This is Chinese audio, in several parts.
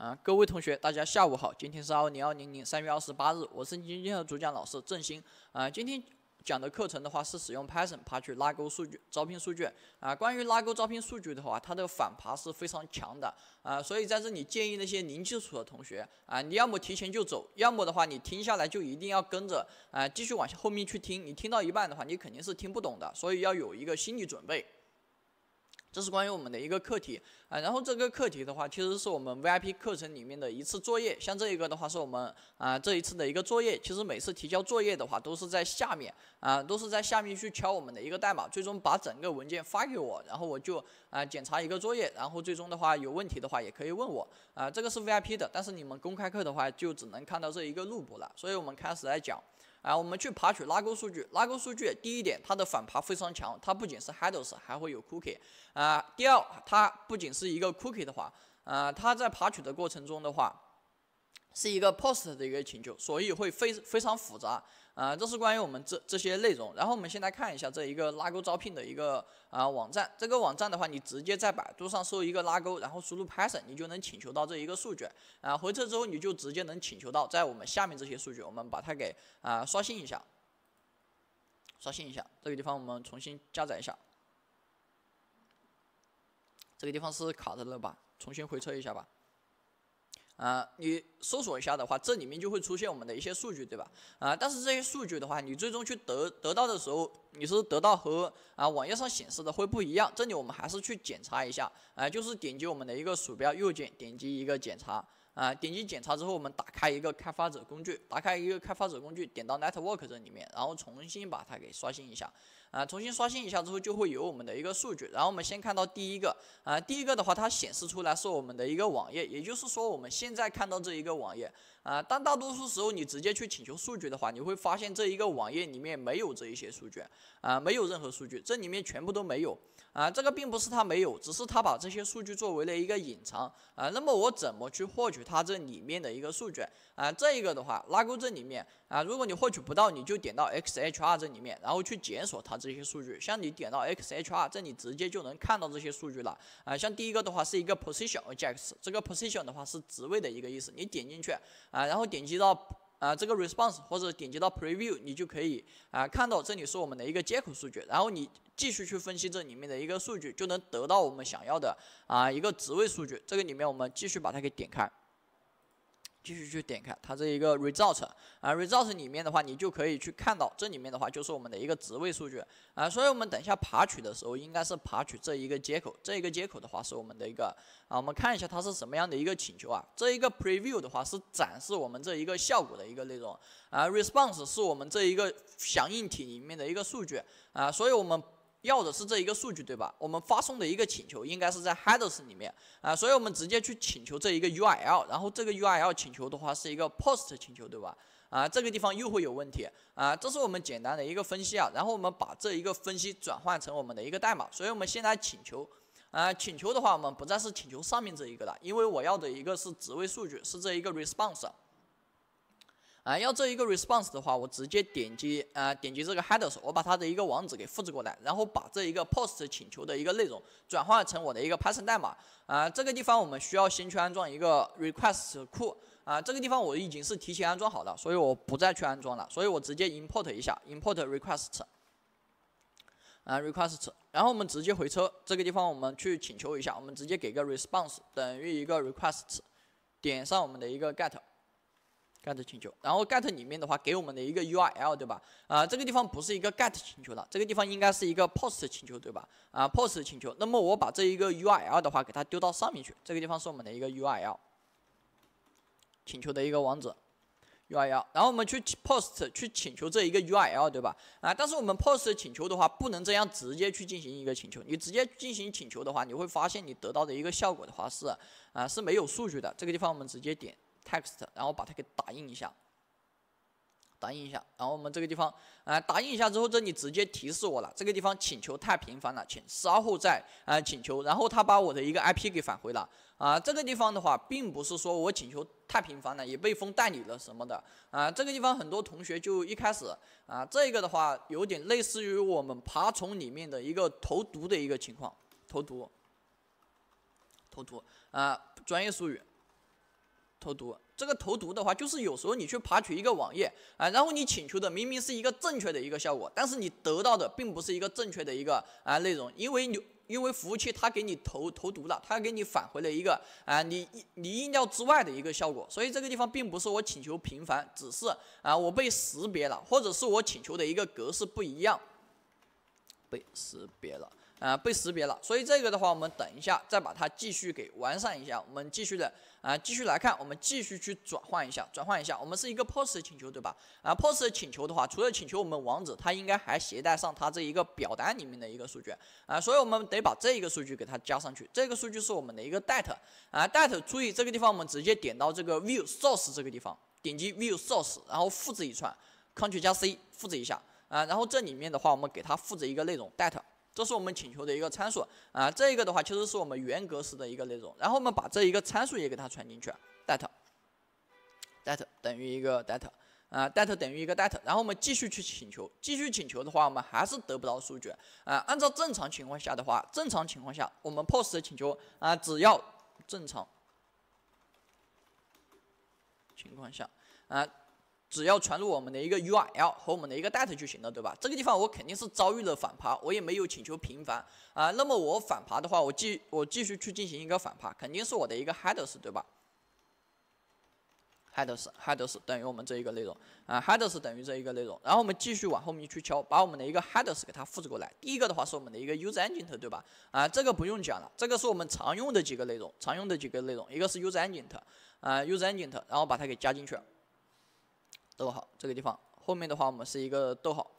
啊，各位同学，大家下午好，今天是二零二零年三月二十八日，我是今天的主讲老师郑鑫。啊，今天讲的课程的话是使用 Python 爬取拉钩数据招聘数据。啊，关于拉钩招聘数据的话，它的反爬是非常强的。啊，所以在这里建议那些零基础的同学，啊，你要么提前就走，要么的话你听下来就一定要跟着啊继续往后面去听。你听到一半的话，你肯定是听不懂的，所以要有一个心理准备。这是关于我们的一个课题啊，然后这个课题的话，其实是我们 VIP 课程里面的一次作业。像这一个的话，是我们啊这一次的一个作业。其实每次提交作业的话，都是在下面啊，都是在下面去敲我们的一个代码，最终把整个文件发给我，然后我就啊检查一个作业，然后最终的话有问题的话也可以问我啊。这个是 VIP 的，但是你们公开课的话就只能看到这一个录播了。所以我们开始来讲。啊，我们去爬取拉钩数据。拉钩数据，第一点，它的反爬非常强，它不仅是 headers，还会有 cookie。啊，第二，它不仅是一个 cookie 的话，啊，它在爬取的过程中的话，是一个 post 的一个请求，所以会非非常复杂。啊，这是关于我们这这些内容。然后我们先来看一下这一个拉钩招聘的一个啊网站。这个网站的话，你直接在百度上搜一个拉钩，然后输入 Python，你就能请求到这一个数据。啊，回车之后你就直接能请求到，在我们下面这些数据，我们把它给啊刷新一下，刷新一下。这个地方我们重新加载一下。这个地方是卡着了吧？重新回车一下吧。啊，你搜索一下的话，这里面就会出现我们的一些数据，对吧？啊，但是这些数据的话，你最终去得得到的时候，你是得到和啊网页上显示的会不一样。这里我们还是去检查一下，啊，就是点击我们的一个鼠标右键，点击一个检查。啊，点击检查之后，我们打开一个开发者工具，打开一个开发者工具，点到 Network 这里面，然后重新把它给刷新一下。啊，重新刷新一下之后，就会有我们的一个数据。然后我们先看到第一个，啊，第一个的话，它显示出来是我们的一个网页，也就是说，我们现在看到这一个网页。啊，但大多数时候你直接去请求数据的话，你会发现这一个网页里面没有这一些数据，啊，没有任何数据，这里面全部都没有。啊，这个并不是他没有，只是他把这些数据作为了一个隐藏啊。那么我怎么去获取它这里面的一个数据啊？这一个的话，拉钩这里面啊，如果你获取不到，你就点到 XHR 这里面，然后去检索它这些数据。像你点到 XHR 这里，直接就能看到这些数据了啊。像第一个的话是一个 position objects，这个 position 的话是职位的一个意思。你点进去啊，然后点击到。啊，这个 response 或者点击到 preview，你就可以啊看到这里是我们的一个接口数据，然后你继续去分析这里面的一个数据，就能得到我们想要的啊一个职位数据。这个里面我们继续把它给点开。继续去点开它这一个 result 啊，result 里面的话，你就可以去看到这里面的话就是我们的一个职位数据啊，所以我们等一下爬取的时候，应该是爬取这一个接口，这一个接口的话是我们的一个啊，我们看一下它是什么样的一个请求啊，这一个 preview 的话是展示我们这一个效果的一个内容啊，response 是我们这一个响应体里面的一个数据啊，所以我们。要的是这一个数据对吧？我们发送的一个请求应该是在 headers 里面啊，所以我们直接去请求这一个 URL，然后这个 URL 请求的话是一个 POST 请求对吧？啊，这个地方又会有问题啊，这是我们简单的一个分析啊，然后我们把这一个分析转换成我们的一个代码，所以我们现在请求啊，请求的话我们不再是请求上面这一个了，因为我要的一个是职位数据，是这一个 response。啊，要这一个 response 的话，我直接点击啊，点击这个 headers，我把它的一个网址给复制过来，然后把这一个 post 请求的一个内容转化成我的一个 Python 代码。啊，这个地方我们需要先去安装一个 r e q u e s t 库。啊，这个地方我已经是提前安装好了，所以我不再去安装了，所以我直接 import 一下 import r e q u e s t 啊 r e q u e s t 然后我们直接回车，这个地方我们去请求一下，我们直接给个 response 等于一个 requests，点上我们的一个 get。get 请求，然后 get 里面的话给我们的一个 URL 对吧？啊，这个地方不是一个 get 请求了，这个地方应该是一个 post 请求对吧？啊，post 请求，那么我把这一个 URL 的话给它丢到上面去，这个地方是我们的一个 URL 请求的一个网址，URL，然后我们去 post 去请求这一个 URL 对吧？啊，但是我们 post 请求的话不能这样直接去进行一个请求，你直接进行请求的话，你会发现你得到的一个效果的话是啊是没有数据的，这个地方我们直接点。text，然后把它给打印一下，打印一下，然后我们这个地方，啊，打印一下之后，这里直接提示我了，这个地方请求太频繁了，请稍后再啊请求。然后他把我的一个 IP 给返回了，啊，这个地方的话，并不是说我请求太频繁了，也被封代理了什么的，啊，这个地方很多同学就一开始，啊，这个的话有点类似于我们爬虫里面的一个投毒的一个情况，投毒，投毒，啊，专业术语。投毒，这个投毒的话，就是有时候你去爬取一个网页啊，然后你请求的明明是一个正确的一个效果，但是你得到的并不是一个正确的一个啊内容，因为有因为服务器它给你投投毒了，它给你返回了一个啊你你意料之外的一个效果，所以这个地方并不是我请求频繁，只是啊我被识别了，或者是我请求的一个格式不一样，被识别了啊被识别了，所以这个的话，我们等一下再把它继续给完善一下，我们继续的。啊，继续来看，我们继续去转换一下，转换一下，我们是一个 POST 请求，对吧？啊，POST 请求的话，除了请求我们网址，它应该还携带上它这一个表单里面的一个数据啊，所以我们得把这一个数据给它加上去。这个数据是我们的一个 data 啊，data 注意这个地方，我们直接点到这个 View Source 这个地方，点击 View Source，然后复制一串，Ctrl 加 C 复制一下啊，然后这里面的话，我们给它复制一个内容 data。这是我们请求的一个参数啊，这个的话其实是我们原格式的一个内容，然后我们把这一个参数也给它传进去，data，data 等于一个 data 啊，data 等于一个 data，然后我们继续去请求，继续请求的话我们还是得不到数据啊，按照正常情况下的话，正常情况下我们 POST 的请求啊，只要正常情况下啊。只要传入我们的一个 URL 和我们的一个 data 就行了，对吧？这个地方我肯定是遭遇了反爬，我也没有请求频繁啊。那么我反爬的话，我继我继续去进行一个反爬，肯定是我的一个 headers，对吧？headers，headers 等于我们这一个内容啊，headers 等于这一个内容。然后我们继续往后面去敲，把我们的一个 headers 给它复制过来。第一个的话是我们的一个 u s e e Agent，对吧？啊，这个不用讲了，这个是我们常用的几个内容，常用的几个内容，一个是 u s e e Agent，啊 u s e e Agent，然后把它给加进去。逗号，这个地方后面的话，我们是一个逗号，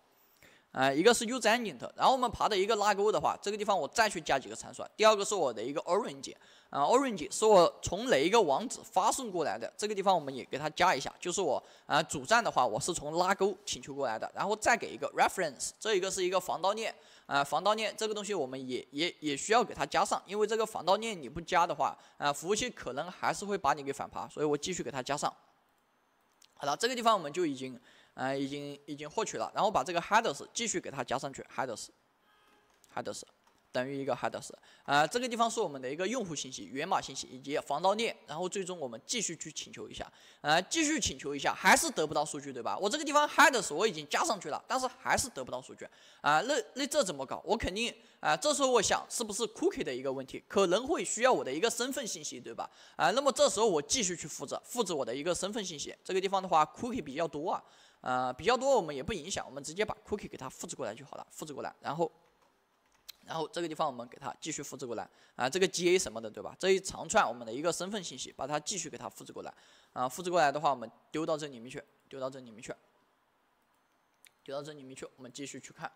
啊，一个是 user agent，然后我们爬的一个拉钩的话，这个地方我再去加几个参数。第二个是我的一个 orange，啊，orange 是我从哪一个网址发送过来的，这个地方我们也给它加一下，就是我啊主站的话，我是从拉钩请求过来的，然后再给一个 reference，这一个是一个防盗链，啊，防盗链这个东西我们也也也需要给它加上，因为这个防盗链你不加的话，啊，服务器可能还是会把你给反爬，所以我继续给它加上。好了，这个地方我们就已经，呃，已经已经获取了，然后把这个 headers 继续给它加上去，headers，headers。等于一个 headers，啊，这个地方是我们的一个用户信息、源码信息以及防盗链，然后最终我们继续去请求一下，啊，继续请求一下还是得不到数据，对吧？我这个地方 headers 我已经加上去了，但是还是得不到数据，啊，那那这怎么搞？我肯定啊，这时候我想是不是 cookie 的一个问题，可能会需要我的一个身份信息，对吧？啊，那么这时候我继续去复制，复制我的一个身份信息，这个地方的话 cookie 比较多啊，啊，比较多我们也不影响，我们直接把 cookie 给它复制过来就好了，复制过来，然后。然后这个地方我们给它继续复制过来啊，这个 GA 什么的，对吧？这一长串我们的一个身份信息，把它继续给它复制过来啊。复制过来的话，我们丢到这里面去，丢到这里面去，丢到这里面去，我们继续去看。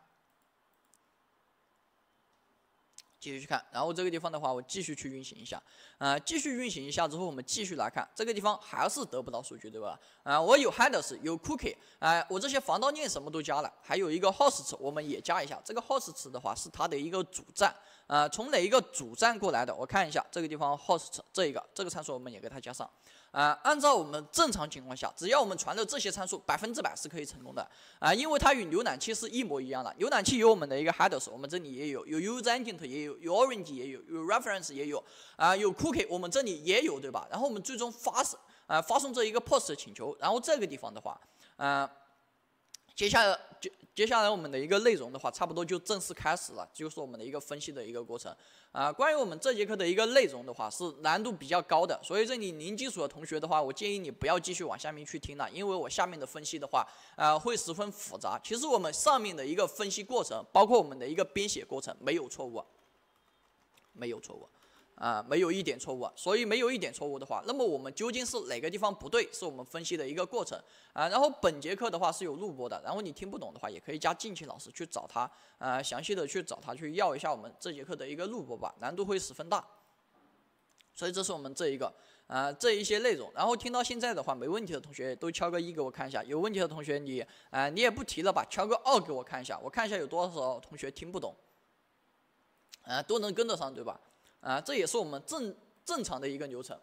继续去看，然后这个地方的话，我继续去运行一下，啊，继续运行一下之后，我们继续来看，这个地方还是得不到数据，对吧？啊，我有 header，s 有 cookie，呃，我这些防盗链什么都加了，还有一个 host，我们也加一下，这个 host 的话是它的一个主站，啊，从哪一个主站过来的？我看一下，这个地方 host 这一个，这个参数我们也给它加上。啊，按照我们正常情况下，只要我们传的这些参数，百分之百是可以成功的啊，因为它与浏览器是一模一样的。浏览器有我们的一个 header，s 我们这里也有，有 user agent 也有，有 o r a n g e 也有，有 reference 也有啊，有 cookie，我们这里也有，对吧？然后我们最终发送啊发送这一个 post 请求，然后这个地方的话，嗯。接下来，接接下来我们的一个内容的话，差不多就正式开始了，就是我们的一个分析的一个过程。啊，关于我们这节课的一个内容的话，是难度比较高的，所以这里零基础的同学的话，我建议你不要继续往下面去听了，因为我下面的分析的话，呃，会十分复杂。其实我们上面的一个分析过程，包括我们的一个编写过程，没有错误，没有错误。啊，没有一点错误啊，所以没有一点错误的话，那么我们究竟是哪个地方不对？是我们分析的一个过程啊。然后本节课的话是有录播的，然后你听不懂的话，也可以加近期老师去找他啊，详细的去找他去要一下我们这节课的一个录播吧，难度会十分大。所以这是我们这一个啊这一些内容。然后听到现在的话没问题的同学都敲个一给我看一下，有问题的同学你啊你也不提了吧，敲个二给我看一下，我看一下有多少同学听不懂。啊，都能跟得上对吧？啊，这也是我们正正常的一个流程。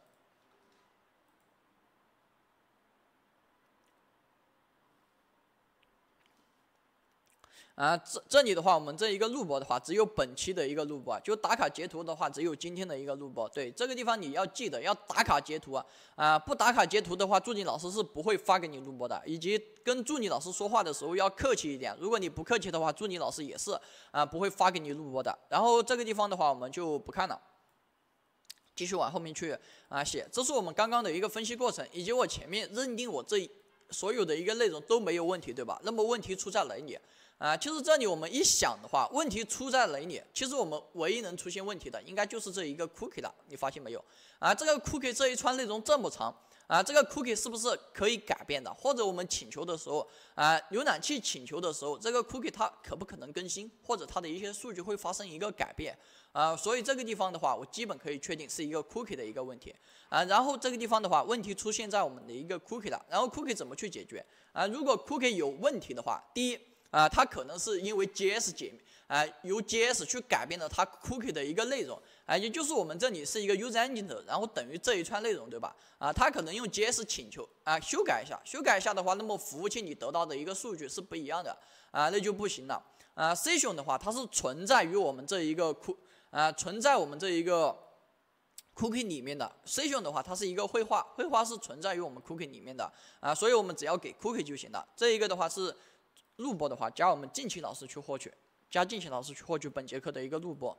啊，这这里的话，我们这一个录播的话，只有本期的一个录播，就打卡截图的话，只有今天的一个录播。对，这个地方你要记得要打卡截图啊，啊，不打卡截图的话，助理老师是不会发给你录播的。以及跟助理老师说话的时候要客气一点，如果你不客气的话，助理老师也是啊不会发给你录播的。然后这个地方的话，我们就不看了。继续往后面去啊写，这是我们刚刚的一个分析过程，以及我前面认定我这所有的一个内容都没有问题，对吧？那么问题出在哪里啊？其实这里，我们一想的话，问题出在哪里？其实我们唯一能出现问题的，应该就是这一个 cookie 了，你发现没有啊？这个 cookie 这一串内容这么长。啊，这个 cookie 是不是可以改变的？或者我们请求的时候，啊，浏览器请求的时候，这个 cookie 它可不可能更新？或者它的一些数据会发生一个改变？啊，所以这个地方的话，我基本可以确定是一个 cookie 的一个问题。啊，然后这个地方的话，问题出现在我们的一个 cookie 了。然后 cookie 怎么去解决？啊，如果 cookie 有问题的话，第一，啊，它可能是因为 JS 解。啊，由 JS 去改变了它 Cookie 的一个内容，啊，也就是我们这里是一个 u s e r n g i n t 然后等于这一串内容，对吧？啊，它可能用 JS 请求啊修改一下，修改一下的话，那么服务器你得到的一个数据是不一样的，啊，那就不行了。啊，Session 的话，它是存在于我们这一个库，啊，存在我们这一个 Cookie 里面的。Session 的话，它是一个绘画，绘画是存在于我们 Cookie 里面的。啊，所以我们只要给 Cookie 就行了。这一个的话是录播的话，加我们近期老师去获取。加静心老师去获取本节课的一个录播，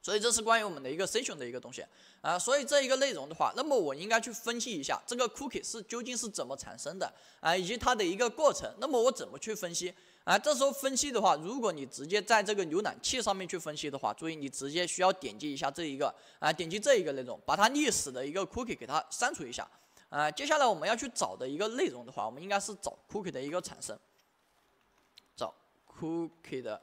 所以这是关于我们的一个 o 选的一个东西啊。所以这一个内容的话，那么我应该去分析一下这个 cookie 是究竟是怎么产生的啊，以及它的一个过程。那么我怎么去分析啊？这时候分析的话，如果你直接在这个浏览器上面去分析的话，注意你直接需要点击一下这一个啊，点击这一个内容，把它历史的一个 cookie 给它删除一下啊。接下来我们要去找的一个内容的话，我们应该是找 cookie 的一个产生。cookie 的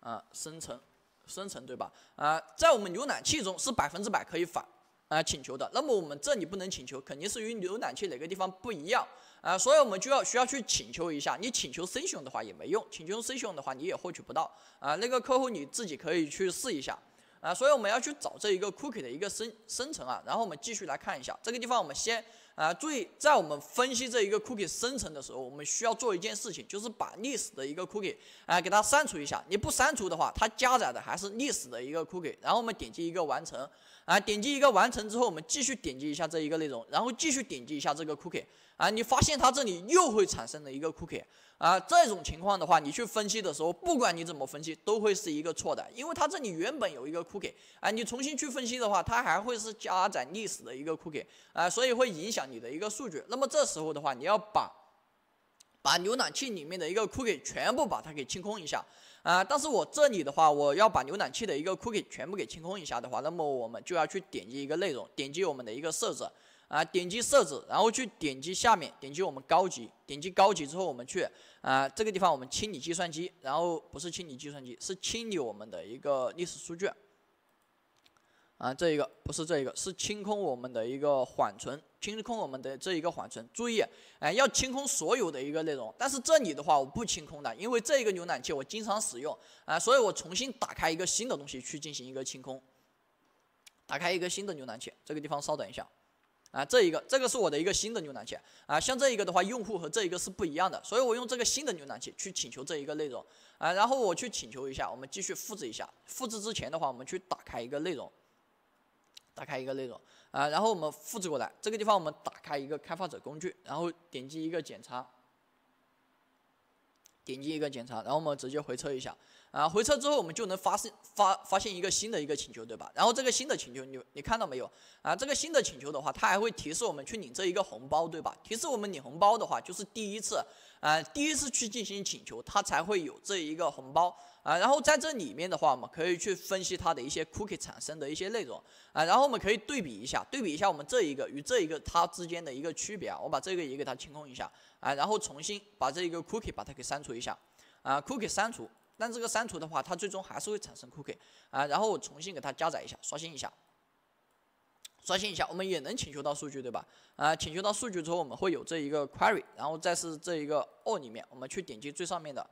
啊生成生成对吧啊在我们浏览器中是百分之百可以返啊请求的那么我们这里不能请求肯定是与浏览器哪个地方不一样啊所以我们就要需要去请求一下你请求 session 的话也没用请求 session 的话你也获取不到啊那个客户你自己可以去试一下啊所以我们要去找这一个 cookie 的一个生生成啊然后我们继续来看一下这个地方我们先。啊，注意，在我们分析这一个 cookie 生成的时候，我们需要做一件事情，就是把历史的一个 cookie 啊给它删除一下。你不删除的话，它加载的还是历史的一个 cookie。然后我们点击一个完成。啊，点击一个完成之后，我们继续点击一下这一个内容，然后继续点击一下这个 cookie 啊，你发现它这里又会产生了一个 cookie 啊，这种情况的话，你去分析的时候，不管你怎么分析，都会是一个错的，因为它这里原本有一个 cookie 啊，你重新去分析的话，它还会是加载历史的一个 cookie 啊，所以会影响你的一个数据。那么这时候的话，你要把把浏览器里面的一个 cookie 全部把它给清空一下。啊，但是我这里的话，我要把浏览器的一个 Cookie 全部给清空一下的话，那么我们就要去点击一个内容，点击我们的一个设置，啊，点击设置，然后去点击下面，点击我们高级，点击高级之后，我们去啊，这个地方我们清理计算机，然后不是清理计算机，是清理我们的一个历史数据。啊，这一个不是这一个是清空我们的一个缓存，清空我们的这一个缓存。注意，哎，要清空所有的一个内容。但是这里的话我不清空的，因为这一个浏览器我经常使用啊，所以我重新打开一个新的东西去进行一个清空。打开一个新的浏览器，这个地方稍等一下，啊，这一个这个是我的一个新的浏览器啊，像这一个的话，用户和这一个是不一样的，所以我用这个新的浏览器去请求这一个内容啊，然后我去请求一下，我们继续复制一下。复制之前的话，我们去打开一个内容。打开一个内容啊，然后我们复制过来。这个地方我们打开一个开发者工具，然后点击一个检查，点击一个检查，然后我们直接回车一下啊。回车之后，我们就能发现发发现一个新的一个请求，对吧？然后这个新的请求你你看到没有啊？这个新的请求的话，它还会提示我们去领这一个红包，对吧？提示我们领红包的话，就是第一次。啊，第一次去进行请求，它才会有这一个红包啊。然后在这里面的话，我们可以去分析它的一些 cookie 产生的一些内容啊。然后我们可以对比一下，对比一下我们这一个与这一个它之间的一个区别啊。我把这个也给它清空一下啊，然后重新把这一个 cookie 把它给删除一下啊。cookie 删除，但这个删除的话，它最终还是会产生 cookie 啊。然后我重新给它加载一下，刷新一下。刷新一下，我们也能请求到数据，对吧？啊，请求到数据之后，我们会有这一个 query，然后再是这一个 all 里面，我们去点击最上面的，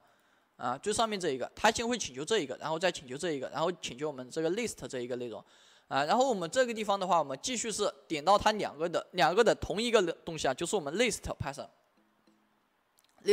啊，最上面这一个，它先会请求这一个，然后再请求这一个，然后请求我们这个 list 这一个内容，啊，然后我们这个地方的话，我们继续是点到它两个的两个的同一个东西啊，就是我们 list p e r s o n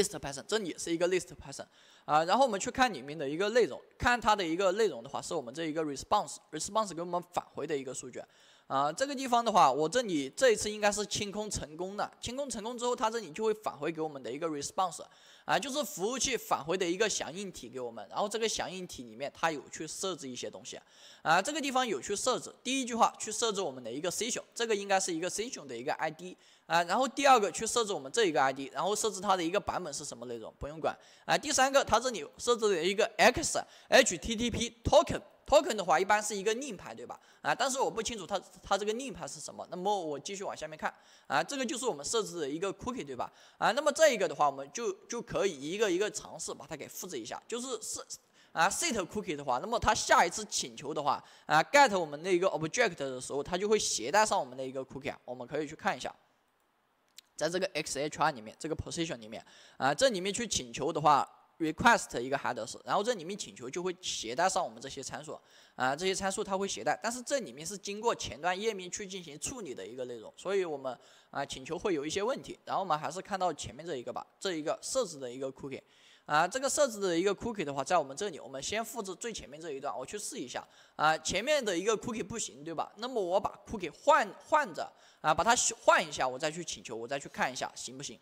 list p e r s o n 这也是一个 list p e r s o n 啊，然后我们去看里面的一个内容，看它的一个内容的话，是我们这一个 response response 给我们返回的一个数据。啊，这个地方的话，我这里这一次应该是清空成功的。清空成功之后，它这里就会返回给我们的一个 response，啊，就是服务器返回的一个响应体给我们。然后这个响应体里面，它有去设置一些东西，啊，这个地方有去设置。第一句话去设置我们的一个 session，这个应该是一个 session 的一个 ID，啊，然后第二个去设置我们这一个 ID，然后设置它的一个版本是什么内容不用管，啊，第三个它这里设置了一个 X HTTP Token。Token 的话一般是一个令牌，对吧？啊，但是我不清楚它它这个令牌是什么。那么我继续往下面看，啊，这个就是我们设置的一个 cookie，对吧？啊，那么这一个的话，我们就就可以一个一个尝试把它给复制一下，就是是啊 set cookie 的话，那么它下一次请求的话，啊 get 我们的一个 object 的时候，它就会携带上我们的一个 cookie，我们可以去看一下，在这个 xhr 里面，这个 position 里面，啊这里面去请求的话。request 一个 headers，然后这里面请求就会携带上我们这些参数，啊，这些参数它会携带，但是这里面是经过前端页面去进行处理的一个内容，所以我们啊请求会有一些问题，然后我们还是看到前面这一个吧，这一个设置的一个 cookie，啊，这个设置的一个 cookie 的话，在我们这里我们先复制最前面这一段，我去试一下，啊，前面的一个 cookie 不行，对吧？那么我把 cookie 换换着，啊，把它换一下，我再去请求，我再去看一下行不行？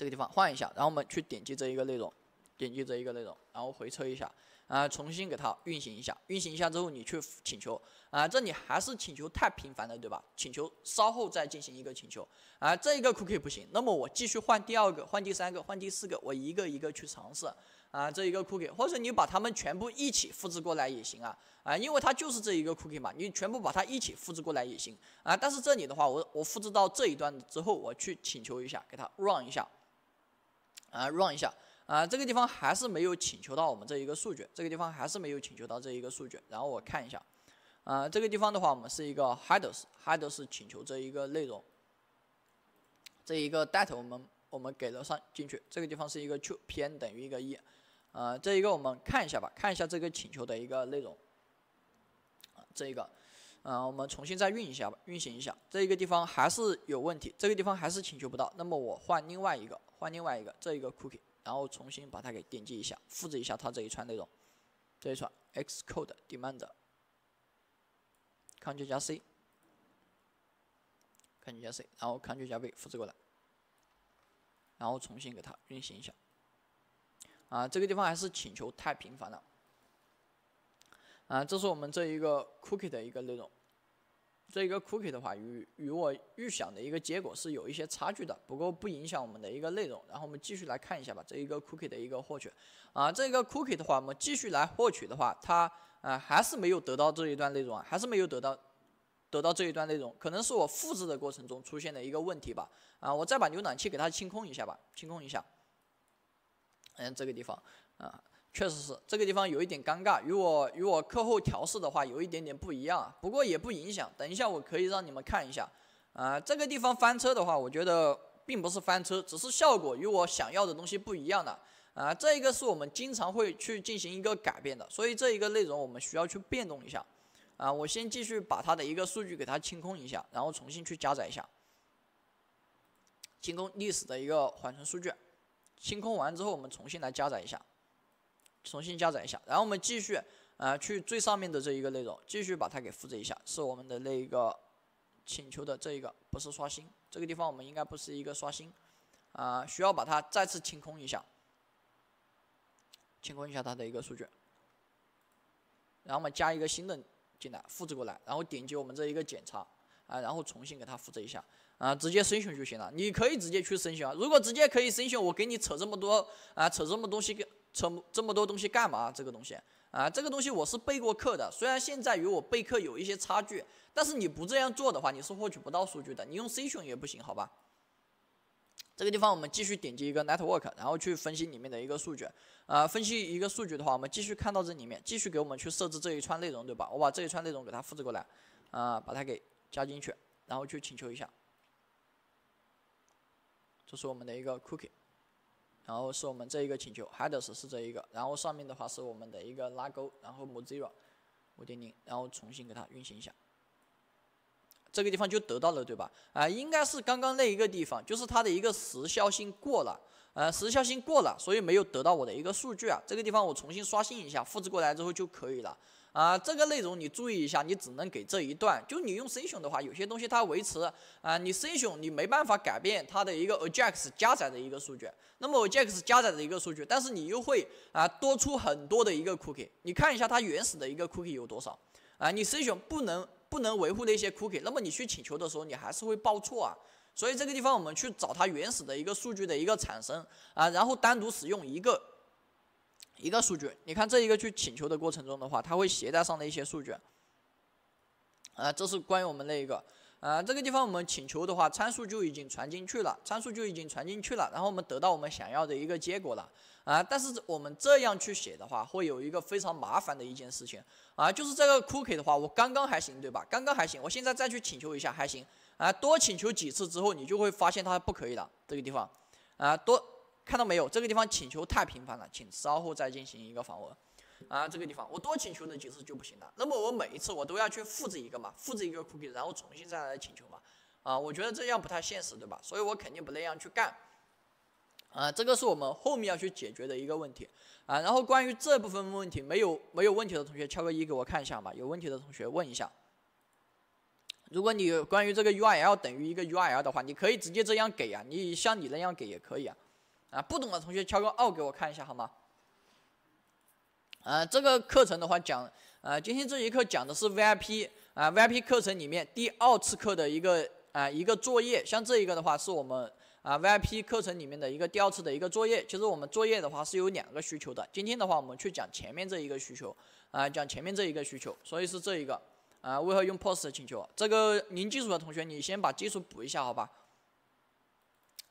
这个地方换一下，然后我们去点击这一个内容，点击这一个内容，然后回车一下，啊，重新给它运行一下，运行一下之后你去请求，啊，这里还是请求太频繁了，对吧？请求稍后再进行一个请求，啊，这一个 cookie 不行，那么我继续换第二个，换第三个，换第四个，我一个一个去尝试，啊，这一个 cookie，或者你把它们全部一起复制过来也行啊，啊，因为它就是这一个 cookie 嘛，你全部把它一起复制过来也行啊，但是这里的话，我我复制到这一段之后，我去请求一下，给它 run 一下。啊，run 一下，啊，这个地方还是没有请求到我们这一个数据，这个地方还是没有请求到这一个数据。然后我看一下，啊，这个地方的话，我们是一个 headers，headers 请求这一个内容，这一个 data 我们我们给了上进去，这个地方是一个 t p n 等于一个一，啊，这一个我们看一下吧，看一下这个请求的一个内容，啊，这一个。嗯，我们重新再运一下吧，运行一下，这一个地方还是有问题，这个地方还是请求不到。那么我换另外一个，换另外一个这一个 cookie，然后重新把它给点击一下，复制一下它这一串内容，这一串 xcode demand，ctrl 加 c，ctrl 加 c，然后 ctrl 加 v 复制过来，然后重新给它运行一下。啊，这个地方还是请求太频繁了。啊，这是我们这一个 cookie 的一个内容，这一个 cookie 的话，与与我预想的一个结果是有一些差距的，不过不影响我们的一个内容。然后我们继续来看一下吧，这一个 cookie 的一个获取。啊，这个 cookie 的话，我们继续来获取的话，它啊还是没有得到这一段内容啊，还是没有得到得到这一段内容，可能是我复制的过程中出现的一个问题吧。啊，我再把浏览器给它清空一下吧，清空一下。嗯，这个地方啊。确实是这个地方有一点尴尬，与我与我课后调试的话有一点点不一样，不过也不影响。等一下，我可以让你们看一下。啊，这个地方翻车的话，我觉得并不是翻车，只是效果与我想要的东西不一样了。啊，这一个是我们经常会去进行一个改变的，所以这一个内容我们需要去变动一下。啊，我先继续把它的一个数据给它清空一下，然后重新去加载一下。清空历史的一个缓存数据，清空完之后，我们重新来加载一下。重新加载一下，然后我们继续，呃，去最上面的这一个内容，继续把它给复制一下。是我们的那一个请求的这一个，不是刷新，这个地方我们应该不是一个刷新，啊，需要把它再次清空一下，清空一下它的一个数据。然后我们加一个新的进来，复制过来，然后点击我们这一个检查，啊，然后重新给它复制一下，啊，直接申请就行了。你可以直接去申请啊，如果直接可以申请，我给你扯这么多啊，扯这么东西给？这么这么多东西干嘛？这个东西啊，这个东西我是备过课的，虽然现在与我备课有一些差距，但是你不这样做的话，你是获取不到数据的。你用 C 兄也不行，好吧？这个地方我们继续点击一个 Network，然后去分析里面的一个数据。啊，分析一个数据的话，我们继续看到这里面，继续给我们去设置这一串内容，对吧？我把这一串内容给它复制过来，啊，把它给加进去，然后去请求一下。这是我们的一个 Cookie。然后是我们这一个请求，headers 是这一个，然后上面的话是我们的一个拉钩，然后 Mozilla 五点零，然后重新给它运行一下，这个地方就得到了，对吧？啊，应该是刚刚那一个地方，就是它的一个时效性过了，呃，时效性过了，所以没有得到我的一个数据啊。这个地方我重新刷新一下，复制过来之后就可以了。啊，这个内容你注意一下，你只能给这一段。就你用 Cion 的话，有些东西它维持啊，你 Cion 你没办法改变它的一个 Ajax 加载的一个数据。那么 Ajax 加载的一个数据，但是你又会啊多出很多的一个 Cookie。你看一下它原始的一个 Cookie 有多少啊？你 Cion 不能不能维护那些 Cookie，那么你去请求的时候你还是会报错啊。所以这个地方我们去找它原始的一个数据的一个产生啊，然后单独使用一个。一个数据，你看这一个去请求的过程中的话，它会携带上的一些数据，啊，这是关于我们那一个，啊，这个地方我们请求的话，参数就已经传进去了，参数就已经传进去了，然后我们得到我们想要的一个结果了，啊，但是我们这样去写的话，会有一个非常麻烦的一件事情，啊，就是这个 cookie 的话，我刚刚还行，对吧？刚刚还行，我现在再去请求一下还行，啊，多请求几次之后，你就会发现它不可以了，这个地方，啊，多。看到没有，这个地方请求太频繁了，请稍后再进行一个访问，啊，这个地方我多请求那几次就不行了。那么我每一次我都要去复制一个嘛，复制一个 cookie，然后重新再来请求嘛，啊，我觉得这样不太现实，对吧？所以我肯定不那样去干，啊，这个是我们后面要去解决的一个问题，啊，然后关于这部分问题没有没有问题的同学敲个一给我看一下吧，有问题的同学问一下。如果你关于这个 URL 等于一个 URL 的话，你可以直接这样给啊，你像你那样给也可以啊。啊，不懂的同学敲个二给我看一下好吗？呃，这个课程的话讲，呃，今天这节课讲的是 VIP 啊，VIP 课程里面第二次课的一个啊一个作业，像这一个的话是我们啊 VIP 课程里面的一个第二次的一个作业。其实我们作业的话是有两个需求的，今天的话我们去讲前面这一个需求啊，讲前面这一个需求，所以是这一个啊，为何用 POST 请求？这个零基础的同学，你先把基础补一下，好吧？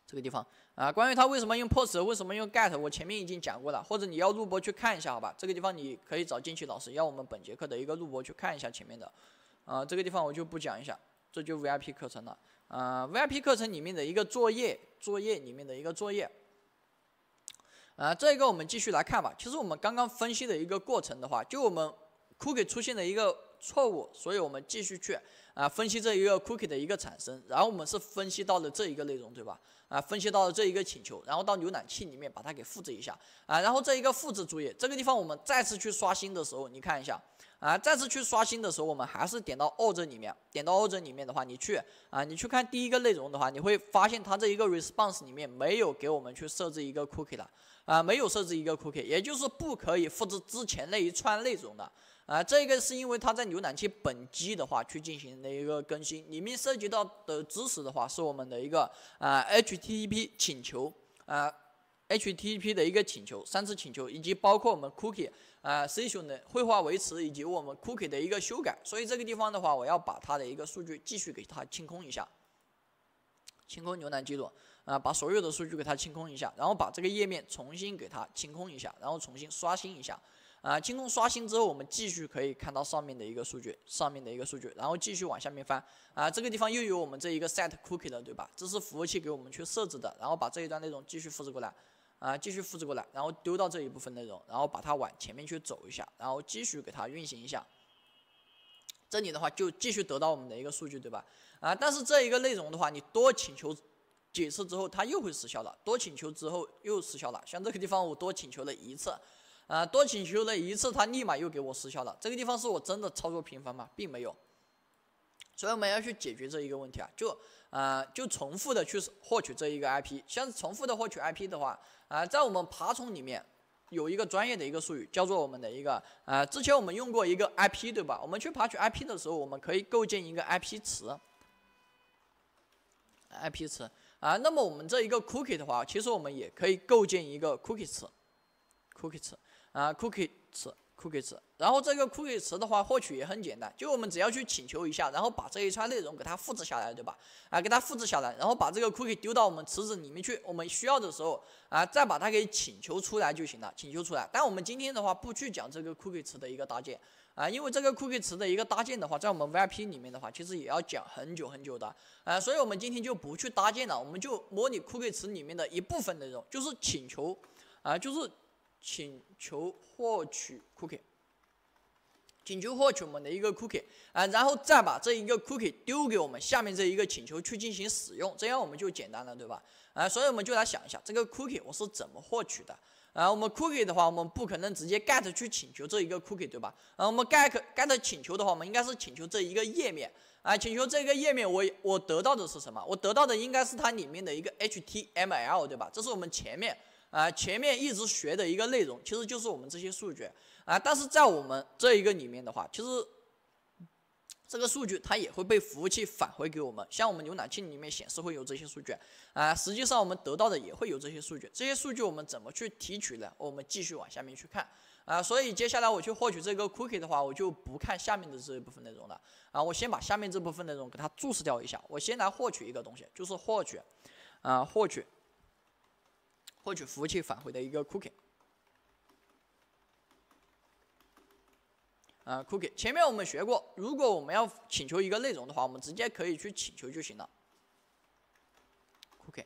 这个地方啊，关于它为什么用 post，为什么用 get，我前面已经讲过了，或者你要录播去看一下，好吧？这个地方你可以找近期老师要我们本节课的一个录播去看一下前面的，啊，这个地方我就不讲一下，这就 VIP 课程了，啊，VIP 课程里面的一个作业，作业里面的一个作业，啊，这一个我们继续来看吧。其实我们刚刚分析的一个过程的话，就我们 cookie 出现的一个。错误，所以我们继续去啊分析这一个 cookie 的一个产生，然后我们是分析到了这一个内容，对吧？啊，分析到了这一个请求，然后到浏览器里面把它给复制一下啊，然后这一个复制注意这个地方，我们再次去刷新的时候，你看一下啊，再次去刷新的时候，我们还是点到二这里面，点到二这里面的话，你去啊，你去看第一个内容的话，你会发现它这一个 response 里面没有给我们去设置一个 cookie 的啊，没有设置一个 cookie，也就是不可以复制之前那一串内容的。啊，这个是因为它在浏览器本机的话去进行的一个更新，里面涉及到的知识的话是我们的一个啊 HTTP 请求，啊 HTTP 的一个请求，三次请求，以及包括我们 Cookie 啊 Session 的绘画维持，以及我们 Cookie 的一个修改。所以这个地方的话，我要把它的一个数据继续给它清空一下，清空浏览记录，啊，把所有的数据给它清空一下，然后把这个页面重新给它清空一下，然后重新刷新一下。啊，京东刷新之后，我们继续可以看到上面的一个数据，上面的一个数据，然后继续往下面翻。啊，这个地方又有我们这一个 set cookie 了，对吧？这是服务器给我们去设置的，然后把这一段内容继续复制过来，啊，继续复制过来，然后丢到这一部分内容，然后把它往前面去走一下，然后继续给它运行一下。这里的话就继续得到我们的一个数据，对吧？啊，但是这一个内容的话，你多请求几次之后，它又会失效了。多请求之后又失效了。像这个地方，我多请求了一次。啊，多请求了一次，它立马又给我失效了。这个地方是我真的操作频繁吗？并没有，所以我们要去解决这一个问题啊，就啊，就重复的去获取这一个 IP。像重复的获取 IP 的话，啊，在我们爬虫里面有一个专业的一个术语，叫做我们的一个啊，之前我们用过一个 IP 对吧？我们去爬取 IP 的时候，我们可以构建一个 IP 池，IP 池啊。那么我们这一个 cookie 的话，其实我们也可以构建一个 cookie 池，cookie 池。啊，cookie 词 c o o k i e 词。然后这个 cookie 词的话获取也很简单，就我们只要去请求一下，然后把这一串内容给它复制下来，对吧？啊，给它复制下来，然后把这个 cookie 丢到我们池子里面去，我们需要的时候啊再把它给请求出来就行了，请求出来。但我们今天的话不去讲这个 cookie 词的一个搭建，啊，因为这个 cookie 词的一个搭建的话，在我们 VIP 里面的话，其实也要讲很久很久的，啊，所以我们今天就不去搭建了，我们就模拟 cookie 词里面的一部分内容，就是请求，啊，就是。请求获取 cookie，请求获取我们的一个 cookie 啊，然后再把这一个 cookie 丢给我们下面这一个请求去进行使用，这样我们就简单了，对吧？啊，所以我们就来想一下，这个 cookie 我是怎么获取的？啊，我们 cookie 的话，我们不可能直接 get 去请求这一个 cookie，对吧？啊，我们 get get 请求的话，我们应该是请求这一个页面啊，请求这个页面，我我得到的是什么？我得到的应该是它里面的一个 HTML，对吧？这是我们前面。啊，前面一直学的一个内容，其实就是我们这些数据啊。但是在我们这一个里面的话，其实这个数据它也会被服务器返回给我们，像我们浏览器里面显示会有这些数据啊。实际上我们得到的也会有这些数据，这些数据我们怎么去提取呢？我们继续往下面去看啊。所以接下来我去获取这个 cookie 的话，我就不看下面的这一部分内容了啊。我先把下面这部分内容给它注释掉一下。我先来获取一个东西，就是获取啊，获取。获取服务器返回的一个 cookie，啊 cookie。前面我们学过，如果我们要请求一个内容的话，我们直接可以去请求就行了。cookie，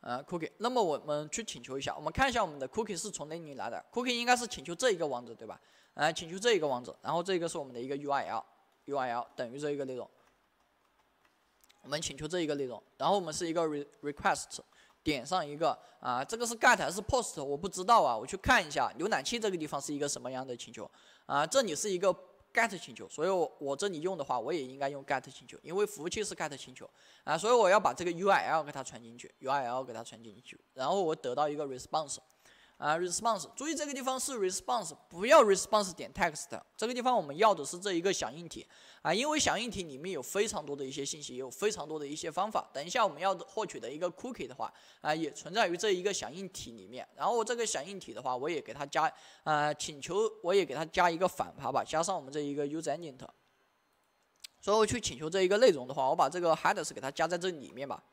啊 cookie。那么我们去请求一下，我们看一下我们的 cookie 是从哪里来的。cookie 应该是请求这一个网址对吧？呃，请求这一个网址，然后这个是我们的一个 URL，URL 等于这一个内容。我们请求这一个内容，然后我们是一个 request。点上一个啊，这个是 GET 还是 POST 我不知道啊，我去看一下浏览器这个地方是一个什么样的请求啊，这里是一个 GET 请求，所以我我这里用的话我也应该用 GET 请求，因为服务器是 GET 请求啊，所以我要把这个 URL 给它传进去，URL 给它传进去，然后我得到一个 response。啊，response，注意这个地方是 response，不要 response 点 text，这个地方我们要的是这一个响应体，啊，因为响应体里面有非常多的一些信息，有非常多的一些方法。等一下我们要获取的一个 cookie 的话，啊，也存在于这一个响应体里面。然后这个响应体的话，我也给它加，呃，请求我也给它加一个反爬吧，加上我们这一个 user agent。所以我去请求这一个内容的话，我把这个 headers 给它加在这里面吧。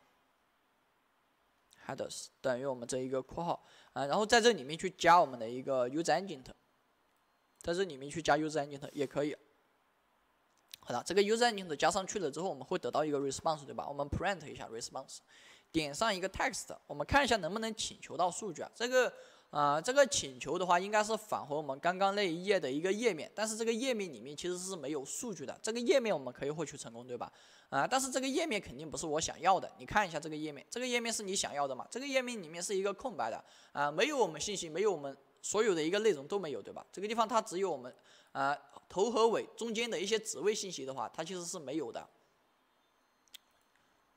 headers 等于我们这一个括号啊，然后在这里面去加我们的一个 user n g i n t 在这里面去加 user n g i n t 也可以。好的，这个 user n g i n t 加上去了之后，我们会得到一个 response，对吧？我们 print 一下 response，点上一个 text，我们看一下能不能请求到数据啊？这个。啊，这个请求的话应该是返回我们刚刚那一页的一个页面，但是这个页面里面其实是没有数据的。这个页面我们可以获取成功，对吧？啊，但是这个页面肯定不是我想要的。你看一下这个页面，这个页面是你想要的吗？这个页面里面是一个空白的啊，没有我们信息，没有我们所有的一个内容都没有，对吧？这个地方它只有我们啊头和尾中间的一些职位信息的话，它其实是没有的。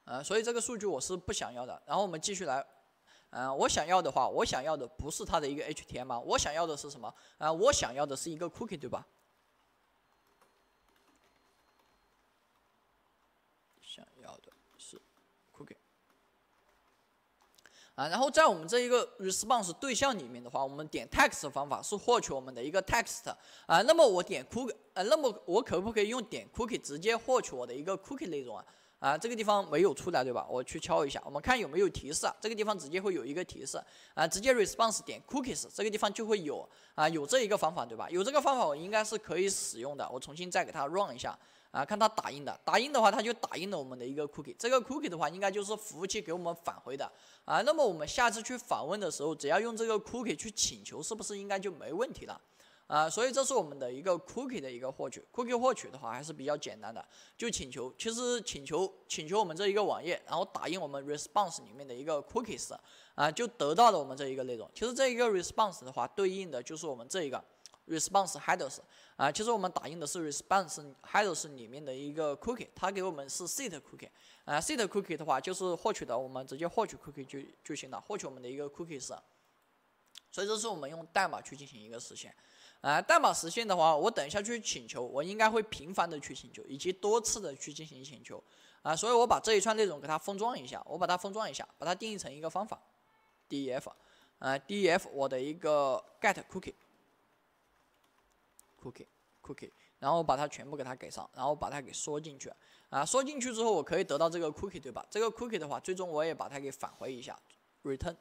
呃，所以这个数据我是不想要的。然后我们继续来。啊，我想要的话，我想要的不是它的一个 HTML，我想要的是什么？啊，我想要的是一个 Cookie，对吧？想要的是 Cookie。啊，然后在我们这一个 Response 对象里面的话，我们点 Text 方法是获取我们的一个 Text。啊，那么我点 Cookie，啊，那么我可不可以用点 Cookie 直接获取我的一个 Cookie 内容啊？啊，这个地方没有出来，对吧？我去敲一下，我们看有没有提示。啊？这个地方直接会有一个提示，啊，直接 response 点 cookies，这个地方就会有，啊，有这一个方法，对吧？有这个方法，我应该是可以使用的。我重新再给它 run 一下，啊，看它打印的。打印的话，它就打印了我们的一个 cookie。这个 cookie 的话，应该就是服务器给我们返回的。啊，那么我们下次去访问的时候，只要用这个 cookie 去请求，是不是应该就没问题了？啊，所以这是我们的一个 cookie 的一个获取。cookie 获取的话还是比较简单的，就请求，其实请求请求我们这一个网页，然后打印我们 response 里面的一个 cookies，啊，就得到了我们这一个内容。其实这一个 response 的话，对应的就是我们这一个 response headers，啊，其实我们打印的是 response headers 里面的一个 cookie，它给我们是 set cookie，啊，set cookie 的话就是获取的，我们直接获取 cookie 就就行了，获取我们的一个 cookies，所以这是我们用代码去进行一个实现。啊，代码实现的话，我等一下去请求，我应该会频繁的去请求，以及多次的去进行请求，啊，所以我把这一串内容给它封装一下，我把它封装一下，把它定义成一个方法，def，啊，def 我的一个 get cookie，cookie，cookie，然后把它全部给它给上，然后把它给缩进去，啊，缩进去之后，我可以得到这个 cookie 对吧？这个 cookie 的话，最终我也把它给返回一下，return。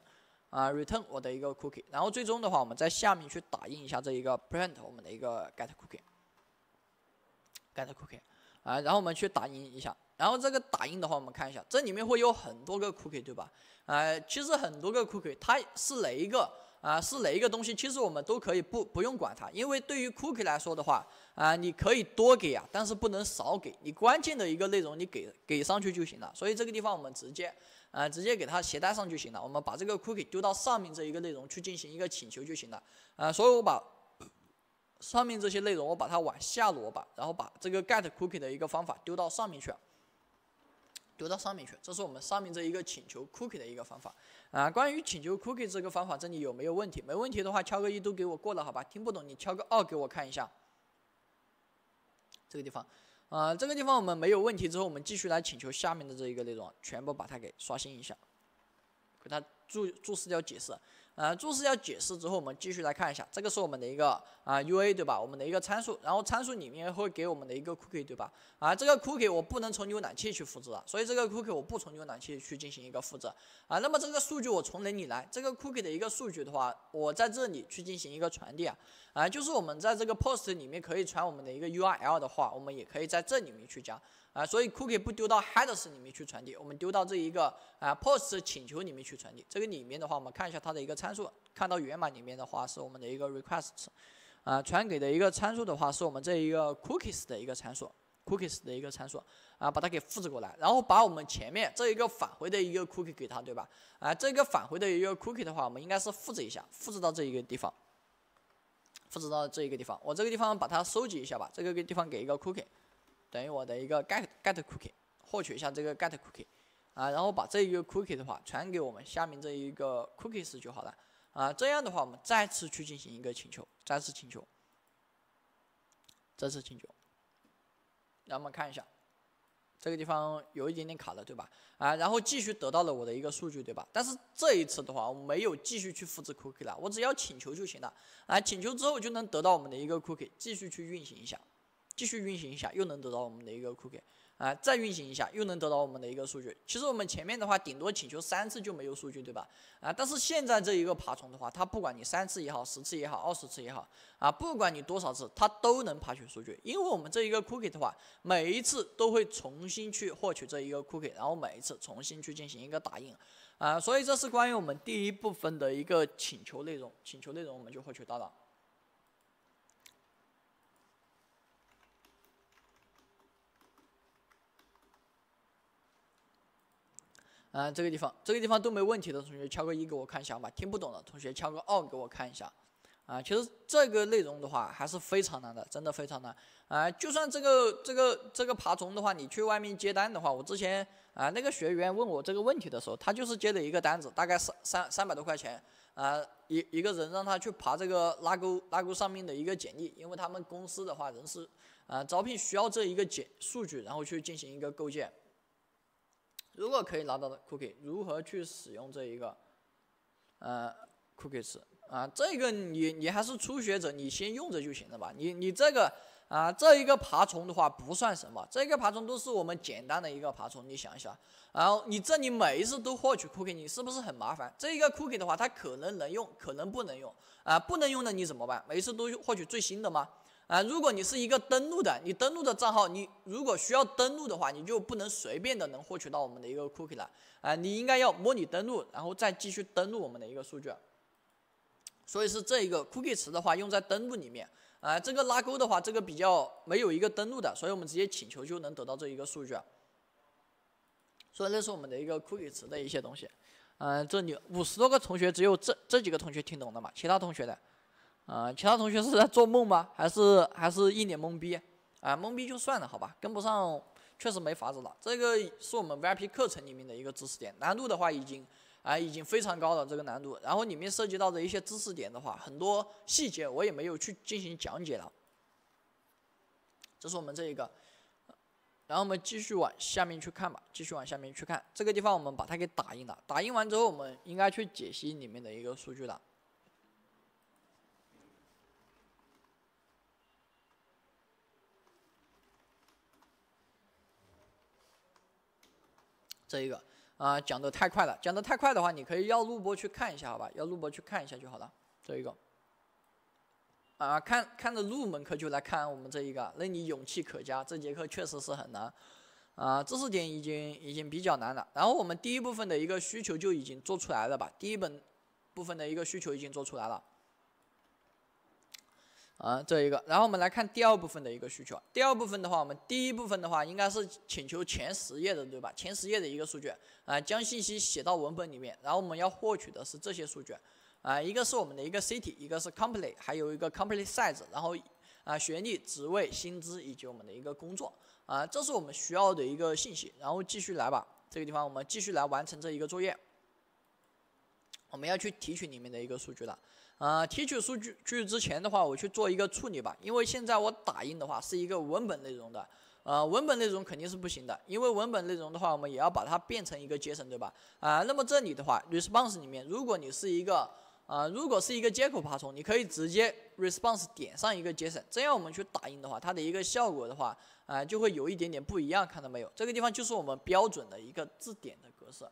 啊，return 我的一个 cookie，然后最终的话，我们在下面去打印一下这一个 print 我们的一个 get cookie，get cookie，啊，然后我们去打印一下，然后这个打印的话，我们看一下，这里面会有很多个 cookie，对吧？呃，其实很多个 cookie，它是哪一个啊？是哪一个东西？其实我们都可以不不用管它，因为对于 cookie 来说的话，啊，你可以多给啊，但是不能少给你关键的一个内容，你给给上去就行了。所以这个地方我们直接。啊，直接给它携带上就行了。我们把这个 cookie 丢到上面这一个内容去进行一个请求就行了。啊，所以我把上面这些内容我把它往下挪吧，然后把这个 get cookie 的一个方法丢到上面去，丢到上面去。这是我们上面这一个请求 cookie 的一个方法。啊，关于请求 cookie 这个方法，这里有没有问题？没问题的话敲个一都给我过了，好吧？听不懂你敲个二给我看一下。这个地方。呃，这个地方我们没有问题之后，我们继续来请求下面的这一个内容，全部把它给刷新一下，给它注注释掉、解释。啊，注释要解释之后，我们继续来看一下，这个是我们的一个啊，U A 对吧？我们的一个参数，然后参数里面会给我们的一个 Cookie 对吧？啊，这个 Cookie 我不能从浏览器去复制啊，所以这个 Cookie 我不从浏览器去进行一个复制啊。那么这个数据我从哪里来？这个 Cookie 的一个数据的话，我在这里去进行一个传递啊，啊，就是我们在这个 Post 里面可以传我们的一个 URL 的话，我们也可以在这里面去加。啊，所以 cookie 不丢到 headers 里面去传递，我们丢到这一个啊 post 请求里面去传递。这个里面的话，我们看一下它的一个参数，看到源码里面的话是我们的一个 requests，啊，传给的一个参数的话是我们这一个 cookies 的一个参数，cookies 的一个参数，啊，把它给复制过来，然后把我们前面这一个返回的一个 cookie 给它，对吧？啊，这个返回的一个 cookie 的话，我们应该是复制一下，复制到这一个地方，复制到这一个地方。我这个地方把它收集一下吧，这个地方给一个 cookie。等于我的一个 get get cookie，获取一下这个 get cookie，啊，然后把这一个 cookie 的话传给我们下面这一个 cookies 就好了，啊，这样的话我们再次去进行一个请求，再次请求，再次请求。那我们看一下，这个地方有一点点卡了，对吧？啊，然后继续得到了我的一个数据，对吧？但是这一次的话，我没有继续去复制 cookie 了，我只要请求就行了，啊，请求之后就能得到我们的一个 cookie，继续去运行一下。继续运行一下，又能得到我们的一个 cookie，啊，再运行一下，又能得到我们的一个数据。其实我们前面的话，顶多请求三次就没有数据，对吧？啊，但是现在这一个爬虫的话，它不管你三次也好，十次也好，二十次也好，啊，不管你多少次，它都能爬取数据，因为我们这一个 cookie 的话，每一次都会重新去获取这一个 cookie，然后每一次重新去进行一个打印，啊，所以这是关于我们第一部分的一个请求内容，请求内容我们就获取到了。啊，这个地方，这个地方都没问题的同学敲个一给我看一下吧。听不懂的同学敲个二给我看一下。啊，其实这个内容的话还是非常难的，真的非常难。啊，就算这个这个这个爬虫的话，你去外面接单的话，我之前啊那个学员问我这个问题的时候，他就是接了一个单子，大概三三三百多块钱。啊，一一个人让他去爬这个拉钩拉钩上面的一个简历，因为他们公司的话人事啊招聘需要这一个简数据，然后去进行一个构建。如果可以拿到的 cookie，如何去使用这一个，呃，cookies 啊？这个你你还是初学者，你先用着就行了吧。你你这个啊，这一个爬虫的话不算什么，这一个爬虫都是我们简单的一个爬虫。你想一想，然后你这里每一次都获取 cookie，你是不是很麻烦？这一个 cookie 的话，它可能能用，可能不能用啊。不能用的你怎么办？每一次都获取最新的吗？啊，如果你是一个登录的，你登录的账号，你如果需要登录的话，你就不能随便的能获取到我们的一个 cookie 了。啊，你应该要模拟登录，然后再继续登录我们的一个数据。所以是这一个 cookie 词的话，用在登录里面。啊，这个拉钩的话，这个比较没有一个登录的，所以我们直接请求就能得到这一个数据。所以这是我们的一个 cookie 词的一些东西。嗯，这里五十多个同学，只有这这几个同学听懂的嘛，其他同学的。啊，其他同学是在做梦吗？还是还是一脸懵逼？啊，懵逼就算了，好吧，跟不上确实没法子了。这个是我们 VIP 课程里面的一个知识点，难度的话已经啊已经非常高了，这个难度。然后里面涉及到的一些知识点的话，很多细节我也没有去进行讲解了。这是我们这一个，然后我们继续往下面去看吧，继续往下面去看。这个地方我们把它给打印了，打印完之后我们应该去解析里面的一个数据了。这一个啊，讲的太快了，讲的太快的话，你可以要录播去看一下，好吧？要录播去看一下就好了。这一个啊，看看着入门课就来看我们这一个，那你勇气可嘉。这节课确实是很难啊，知识点已经已经比较难了。然后我们第一部分的一个需求就已经做出来了吧？第一本部分的一个需求已经做出来了。啊，这一个，然后我们来看第二部分的一个需求。第二部分的话，我们第一部分的话，应该是请求前十页的，对吧？前十页的一个数据，啊，将信息写到文本里面。然后我们要获取的是这些数据，啊，一个是我们的一个 city，一个是 company，还有一个 company size，然后啊，学历、职位、薪资以及我们的一个工作，啊，这是我们需要的一个信息。然后继续来吧，这个地方我们继续来完成这一个作业，我们要去提取里面的一个数据了。呃，提取数据据之前的话，我去做一个处理吧，因为现在我打印的话是一个文本内容的，呃，文本内容肯定是不行的，因为文本内容的话，我们也要把它变成一个 JSON，对吧？啊，那么这里的话，response 里面，如果你是一个，呃，如果是一个接口爬虫，你可以直接 response 点上一个 JSON，这样我们去打印的话，它的一个效果的话，啊，就会有一点点不一样，看到没有？这个地方就是我们标准的一个字典的格式。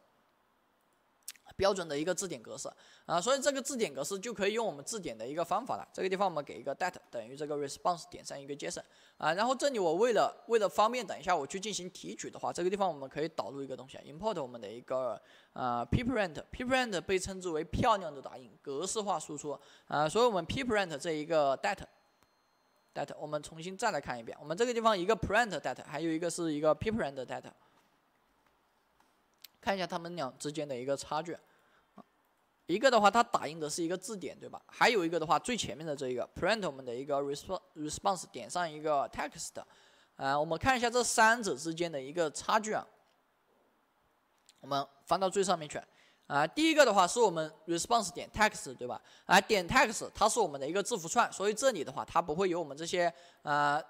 标准的一个字典格式啊，所以这个字典格式就可以用我们字典的一个方法了。这个地方我们给一个 d a t 等于这个 response 点上一个 json 啊，然后这里我为了为了方便，等一下我去进行提取的话，这个地方我们可以导入一个东西，import 我们的一个呃 p p r i n t p p r i n t 被称之为漂亮的打印，格式化输出啊，所以我们 p p r i n t 这一个 data d a t 我们重新再来看一遍，我们这个地方一个 print d a t 还有一个是一个 p p r i n t d a t 看一下他们俩之间的一个差距，一个的话，它打印的是一个字典，对吧？还有一个的话，最前面的这一个 print 我们的一个 response response 点上一个 text，啊，我们看一下这三者之间的一个差距啊。我们翻到最上面去，啊，第一个的话是我们 response 点 text，对吧？啊，点 text 它是我们的一个字符串，所以这里的话，它不会有我们这些啊。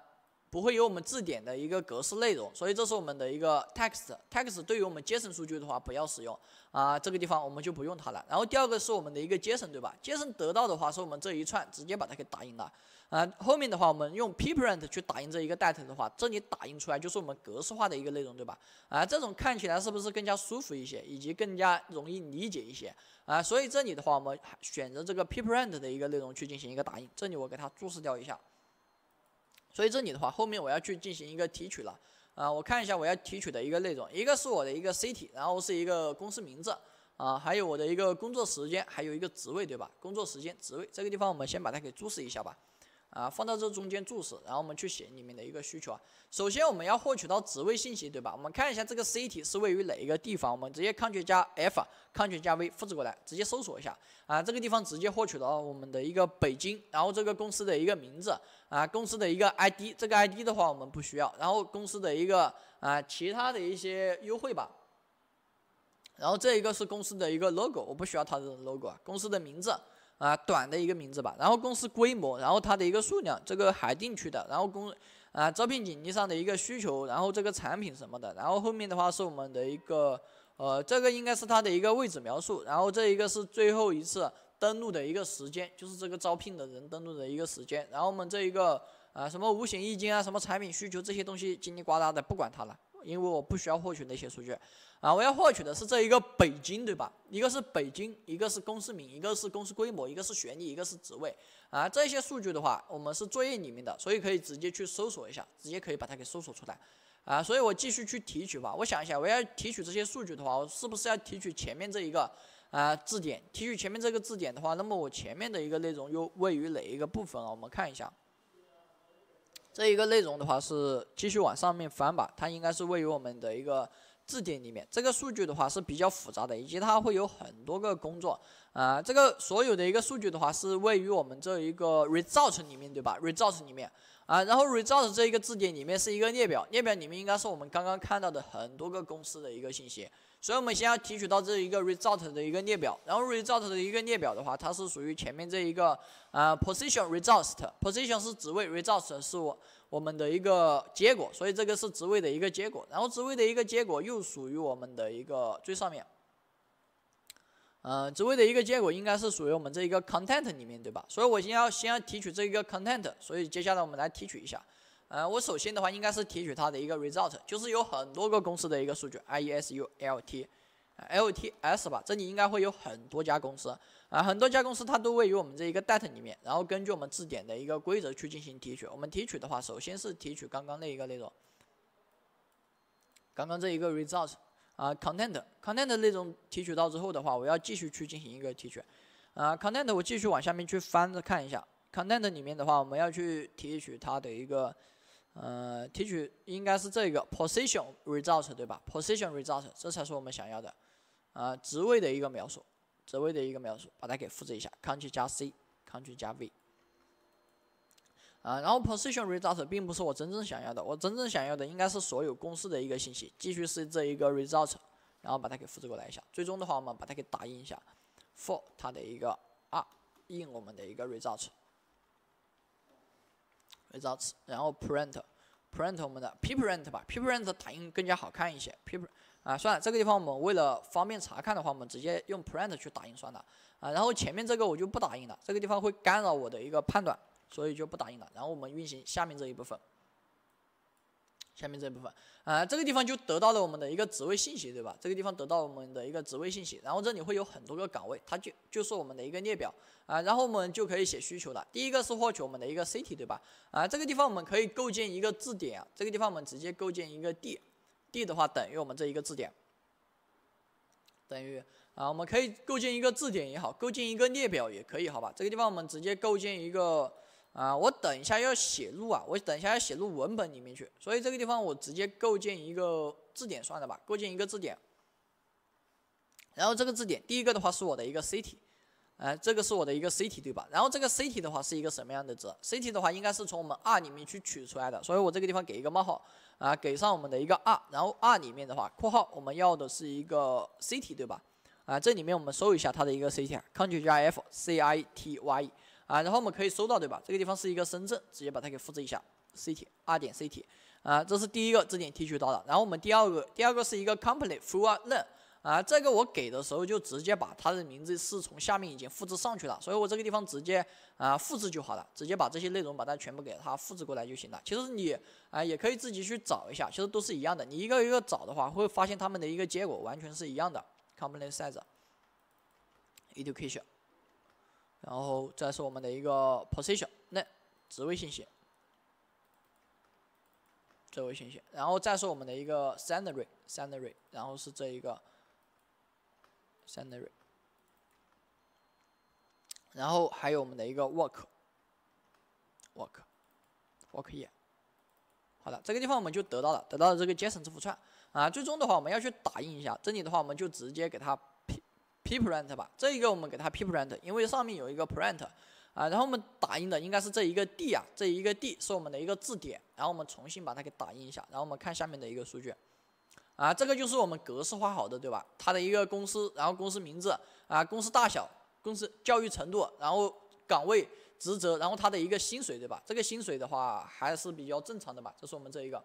不会有我们字典的一个格式内容，所以这是我们的一个 text text 对于我们 JSON 数据的话不要使用啊，这个地方我们就不用它了。然后第二个是我们的一个 JSON 对吧？JSON 得到的话是我们这一串，直接把它给打印了啊。后面的话我们用 pprint 去打印这一个 data 的话，这里打印出来就是我们格式化的一个内容对吧？啊，这种看起来是不是更加舒服一些，以及更加容易理解一些啊？所以这里的话我们选择这个 pprint 的一个内容去进行一个打印，这里我给它注释掉一下。所以这里的话，后面我要去进行一个提取了，啊，我看一下我要提取的一个内容，一个是我的一个 C T，然后是一个公司名字，啊，还有我的一个工作时间，还有一个职位，对吧？工作时间、职位这个地方我们先把它给注释一下吧，啊，放到这中间注释，然后我们去写里面的一个需求啊。首先我们要获取到职位信息，对吧？我们看一下这个 C T 是位于哪一个地方，我们直接 Ctrl 加 F，Ctrl 加 V 复制过来，直接搜索一下，啊，这个地方直接获取到我们的一个北京，然后这个公司的一个名字。啊，公司的一个 ID，这个 ID 的话我们不需要。然后公司的一个啊，其他的一些优惠吧。然后这一个是公司的一个 logo，我不需要它的 logo 啊。公司的名字啊，短的一个名字吧。然后公司规模，然后它的一个数量，这个海淀区的。然后公啊，招聘简历上的一个需求，然后这个产品什么的。然后后面的话是我们的一个呃，这个应该是它的一个位置描述。然后这一个是最后一次。登录的一个时间，就是这个招聘的人登录的一个时间。然后我们这一个，啊，什么五险一金啊，什么产品需求这些东西，叽里呱啦的不管它了，因为我不需要获取那些数据，啊，我要获取的是这一个北京，对吧？一个是北京，一个是公司名，一个是公司规模，一个是学历，一个是职位，啊，这些数据的话，我们是作业里面的，所以可以直接去搜索一下，直接可以把它给搜索出来，啊，所以我继续去提取吧。我想一下，我要提取这些数据的话，我是不是要提取前面这一个？啊，字典。提取前面这个字典的话，那么我前面的一个内容又位于哪一个部分啊？我们看一下，这一个内容的话是继续往上面翻吧，它应该是位于我们的一个字典里面。这个数据的话是比较复杂的，以及它会有很多个工作啊。这个所有的一个数据的话是位于我们这一个 result 里面，对吧？result 里面啊，然后 result 这一个字典里面是一个列表，列表里面应该是我们刚刚看到的很多个公司的一个信息。所以，我们先要提取到这一个 result 的一个列表，然后 result 的一个列表的话，它是属于前面这一个呃 position result position 是职位，result 是我我们的一个结果，所以这个是职位的一个结果，然后职位的一个结果又属于我们的一个最上面，嗯，职位的一个结果应该是属于我们这一个 content 里面，对吧？所以我先要先要提取这一个 content，所以接下来我们来提取一下。呃，我首先的话应该是提取它的一个 result，就是有很多个公司的一个数据，i e s u l t l t s 吧，这里应该会有很多家公司啊，很多家公司它都位于我们这一个 data 里面，然后根据我们字典的一个规则去进行提取。我们提取的话，首先是提取刚刚那一个内容，刚刚这一个 result 啊 content content 内容提取到之后的话，我要继续去进行一个提取啊 content 我继续往下面去翻着看一下 content 里面的话，我们要去提取它的一个。呃，提取应该是这个 position result 对吧？position result 这才是我们想要的，啊，职位的一个描述，职位的一个描述，把它给复制一下，Ctrl 加 C，Ctrl 加 V。啊，然后 position result 并不是我真正想要的，我真正想要的应该是所有公司的一个信息，继续是这一个 result，然后把它给复制过来一下，最终的话我们把它给打印一下，for 它的一个啊，印我们的一个 result。results，然后 print，print 我们的 pprint 吧，pprint 打印更加好看一些。p p 啊，算了，这个地方我们为了方便查看的话，我们直接用 print 去打印算了。啊，然后前面这个我就不打印了，这个地方会干扰我的一个判断，所以就不打印了。然后我们运行下面这一部分。下面这部分，啊，这个地方就得到了我们的一个职位信息，对吧？这个地方得到我们的一个职位信息，然后这里会有很多个岗位，它就就是我们的一个列表，啊，然后我们就可以写需求了。第一个是获取我们的一个 city，对吧？啊，这个地方我们可以构建一个字典，这个地方我们直接构建一个 d，d 的话等于我们这一个字典，等于啊，我们可以构建一个字典也好，构建一个列表也可以，好吧？这个地方我们直接构建一个。啊，我等一下要写入啊，我等一下要写入文本里面去，所以这个地方我直接构建一个字典算了吧，构建一个字典。然后这个字典第一个的话是我的一个 city，哎，这个是我的一个 city 对吧？然后这个 city 的话是一个什么样的字 c i t y 的话应该是从我们 r 里面去取出来的，所以我这个地方给一个冒号啊，给上我们的一个 r，然后 r 里面的话，括号我们要的是一个 city 对吧？啊，这里面我们搜一下它的一个 city，Ctrl 加 F C I T Y。啊，然后我们可以搜到，对吧？这个地方是一个深圳，直接把它给复制一下 c t y 二点 c t 啊，这是第一个字典提取到的。然后我们第二个，第二个是一个 company full e a r n 啊，这个我给的时候就直接把它的名字是从下面已经复制上去了，所以我这个地方直接啊复制就好了，直接把这些内容把它全部给它复制过来就行了。其实你啊也可以自己去找一下，其实都是一样的。你一个一个找的话，会发现他们的一个结果完全是一样的，company size，education。然后再是我们的一个 position，那职位信息，职位信息，然后再是我们的一个 salary，salary，然后是这一个 salary，然后还有我们的一个 work，work，work，yeah。好了，这个地方我们就得到了，得到了这个 JSON 字符串啊。最终的话，我们要去打印一下，这里的话，我们就直接给它。print 吧，这一个我们给它 print，因为上面有一个 print，啊，然后我们打印的应该是这一个 d 啊，这一个 d 是我们的一个字典，然后我们重新把它给打印一下，然后我们看下面的一个数据，啊，这个就是我们格式化好的对吧？它的一个公司，然后公司名字啊，公司大小，公司教育程度，然后岗位职责，然后它的一个薪水对吧？这个薪水的话还是比较正常的吧，这是我们这一个。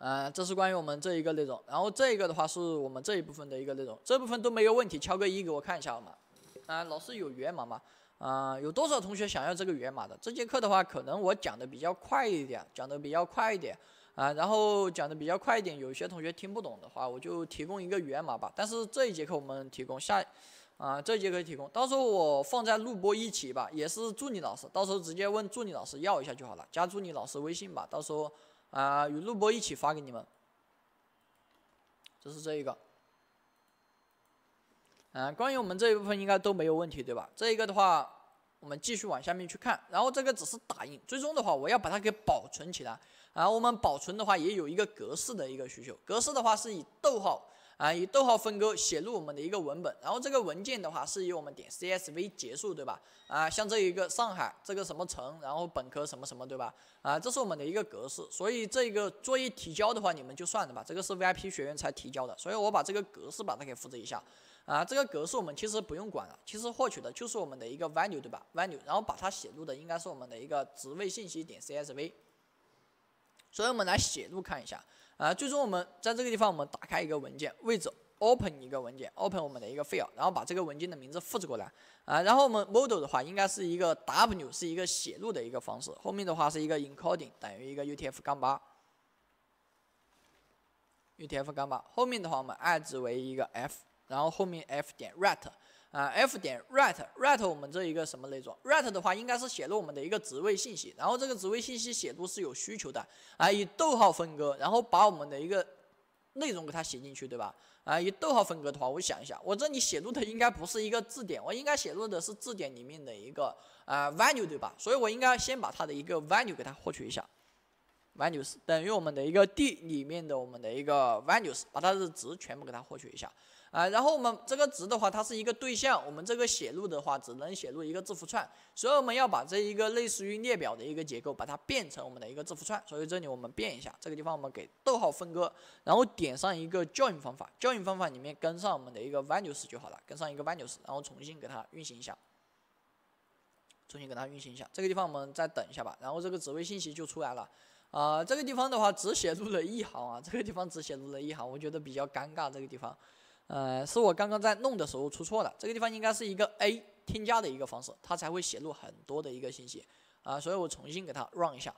嗯，这是关于我们这一个内容，然后这一个的话是我们这一部分的一个内容，这部分都没有问题，敲个一给我看一下好吗？啊，老师有源码吗？啊，有多少同学想要这个源码的？这节课的话，可能我讲的比较快一点，讲的比较快一点啊，然后讲的比较快一点，有些同学听不懂的话，我就提供一个源码吧。但是这一节课我们提供下，啊，这节课提供，到时候我放在录播一起吧，也是助理老师，到时候直接问助理老师要一下就好了，加助理老师微信吧，到时候。啊，与录播一起发给你们，这是这一个。嗯，关于我们这一部分应该都没有问题，对吧？这一个的话，我们继续往下面去看。然后这个只是打印，最终的话我要把它给保存起来。然后我们保存的话也有一个格式的一个需求，格式的话是以逗号。啊，以逗号分割写入我们的一个文本，然后这个文件的话是以我们点 CSV 结束，对吧？啊，像这一个上海这个什么城，然后本科什么什么，对吧？啊，这是我们的一个格式，所以这个作业提交的话你们就算了吧，这个是 VIP 学员才提交的，所以我把这个格式把它给复制一下。啊，这个格式我们其实不用管了，其实获取的就是我们的一个 value，对吧？value，然后把它写入的应该是我们的一个职位信息点 CSV。所以我们来写入看一下。啊，最终我们在这个地方，我们打开一个文件位置，open 一个文件，open 我们的一个 file，然后把这个文件的名字复制过来，啊，然后我们 model 的话，应该是一个 w，是一个写入的一个方式，后面的话是一个 encoding 等于一个 utf- 杠八，utf- 杠八，后面的话我们 i 值为一个 f，然后后面 f 点 write。啊，f 点 write write 我们这一个什么内容？write 的话应该是写入我们的一个职位信息，然后这个职位信息写入是有需求的，啊，以逗号分割，然后把我们的一个内容给它写进去，对吧？啊，以逗号分割的话，我想一下，我这里写入的应该不是一个字典，我应该写入的是字典里面的一个啊 value 对吧？所以我应该先把它的一个 value 给它获取一下，values 等于我们的一个 d 里面的我们的一个 values，把它的值全部给它获取一下。啊，然后我们这个值的话，它是一个对象，我们这个写入的话只能写入一个字符串，所以我们要把这一个类似于列表的一个结构，把它变成我们的一个字符串，所以这里我们变一下，这个地方我们给逗号分割，然后点上一个 join 方法，join 方法里面跟上我们的一个 values 就好了，跟上一个 values，然后重新给它运行一下，重新给它运行一下，这个地方我们再等一下吧，然后这个职位信息就出来了，啊，这个地方的话只写入了一行啊，这个地方只写入了一行，我觉得比较尴尬这个地方。呃，是我刚刚在弄的时候出错了，这个地方应该是一个 A 添加的一个方式，它才会写入很多的一个信息，啊，所以我重新给它 run 一下，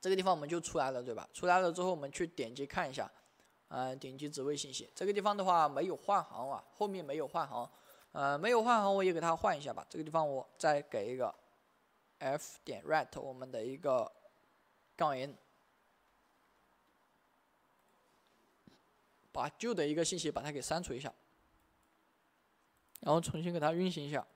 这个地方我们就出来了，对吧？出来了之后我们去点击看一下，呃，点击职位信息，这个地方的话没有换行啊，后面没有换行，呃，没有换行我也给它换一下吧，这个地方我再给一个 F 点 write 我们的一个杠 n。把旧的一个信息把它给删除一下，然后重新给它运行一下，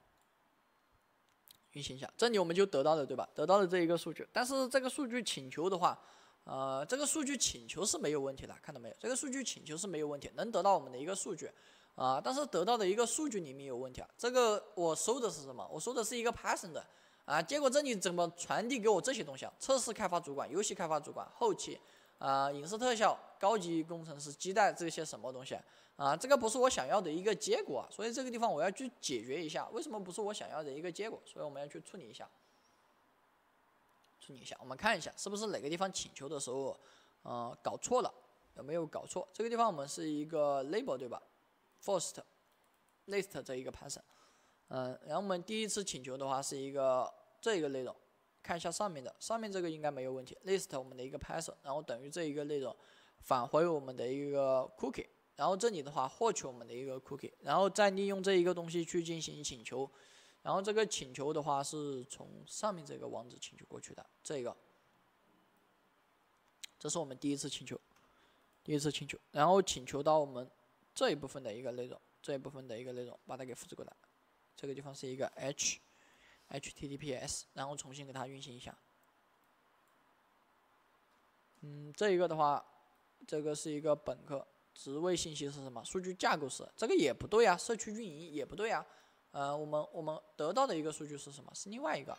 运行一下，这里我们就得到了，对吧？得到了这一个数据，但是这个数据请求的话，呃，这个数据请求是没有问题的，看到没有？这个数据请求是没有问题，能得到我们的一个数据，啊，但是得到的一个数据里面有问题啊。这个我收的是什么？我收的是一个 Python 的，啊，结果这里怎么传递给我这些东西啊？测试开发主管、游戏开发主管、后期啊、影视特效。高级工程师基待这些什么东西啊？这个不是我想要的一个结果，所以这个地方我要去解决一下，为什么不是我想要的一个结果？所以我们要去处理一下，处理一下。我们看一下是不是哪个地方请求的时候，呃，搞错了，有没有搞错？这个地方我们是一个 label 对吧？first list 这一个 person，嗯，然后我们第一次请求的话是一个这一个内容，看一下上面的，上面这个应该没有问题。list 我们的一个 person，然后等于这一个内容。返回我们的一个 cookie，然后这里的话获取我们的一个 cookie，然后再利用这一个东西去进行请求，然后这个请求的话是从上面这个网址请求过去的，这个，这是我们第一次请求，第一次请求，然后请求到我们这一部分的一个内容，这一部分的一个内容，把它给复制过来，这个地方是一个 h h t t p s，然后重新给它运行一下，嗯，这一个的话。这个是一个本科职位信息是什么？数据架构师这个也不对啊，社区运营也不对啊。呃，我们我们得到的一个数据是什么？是另外一个。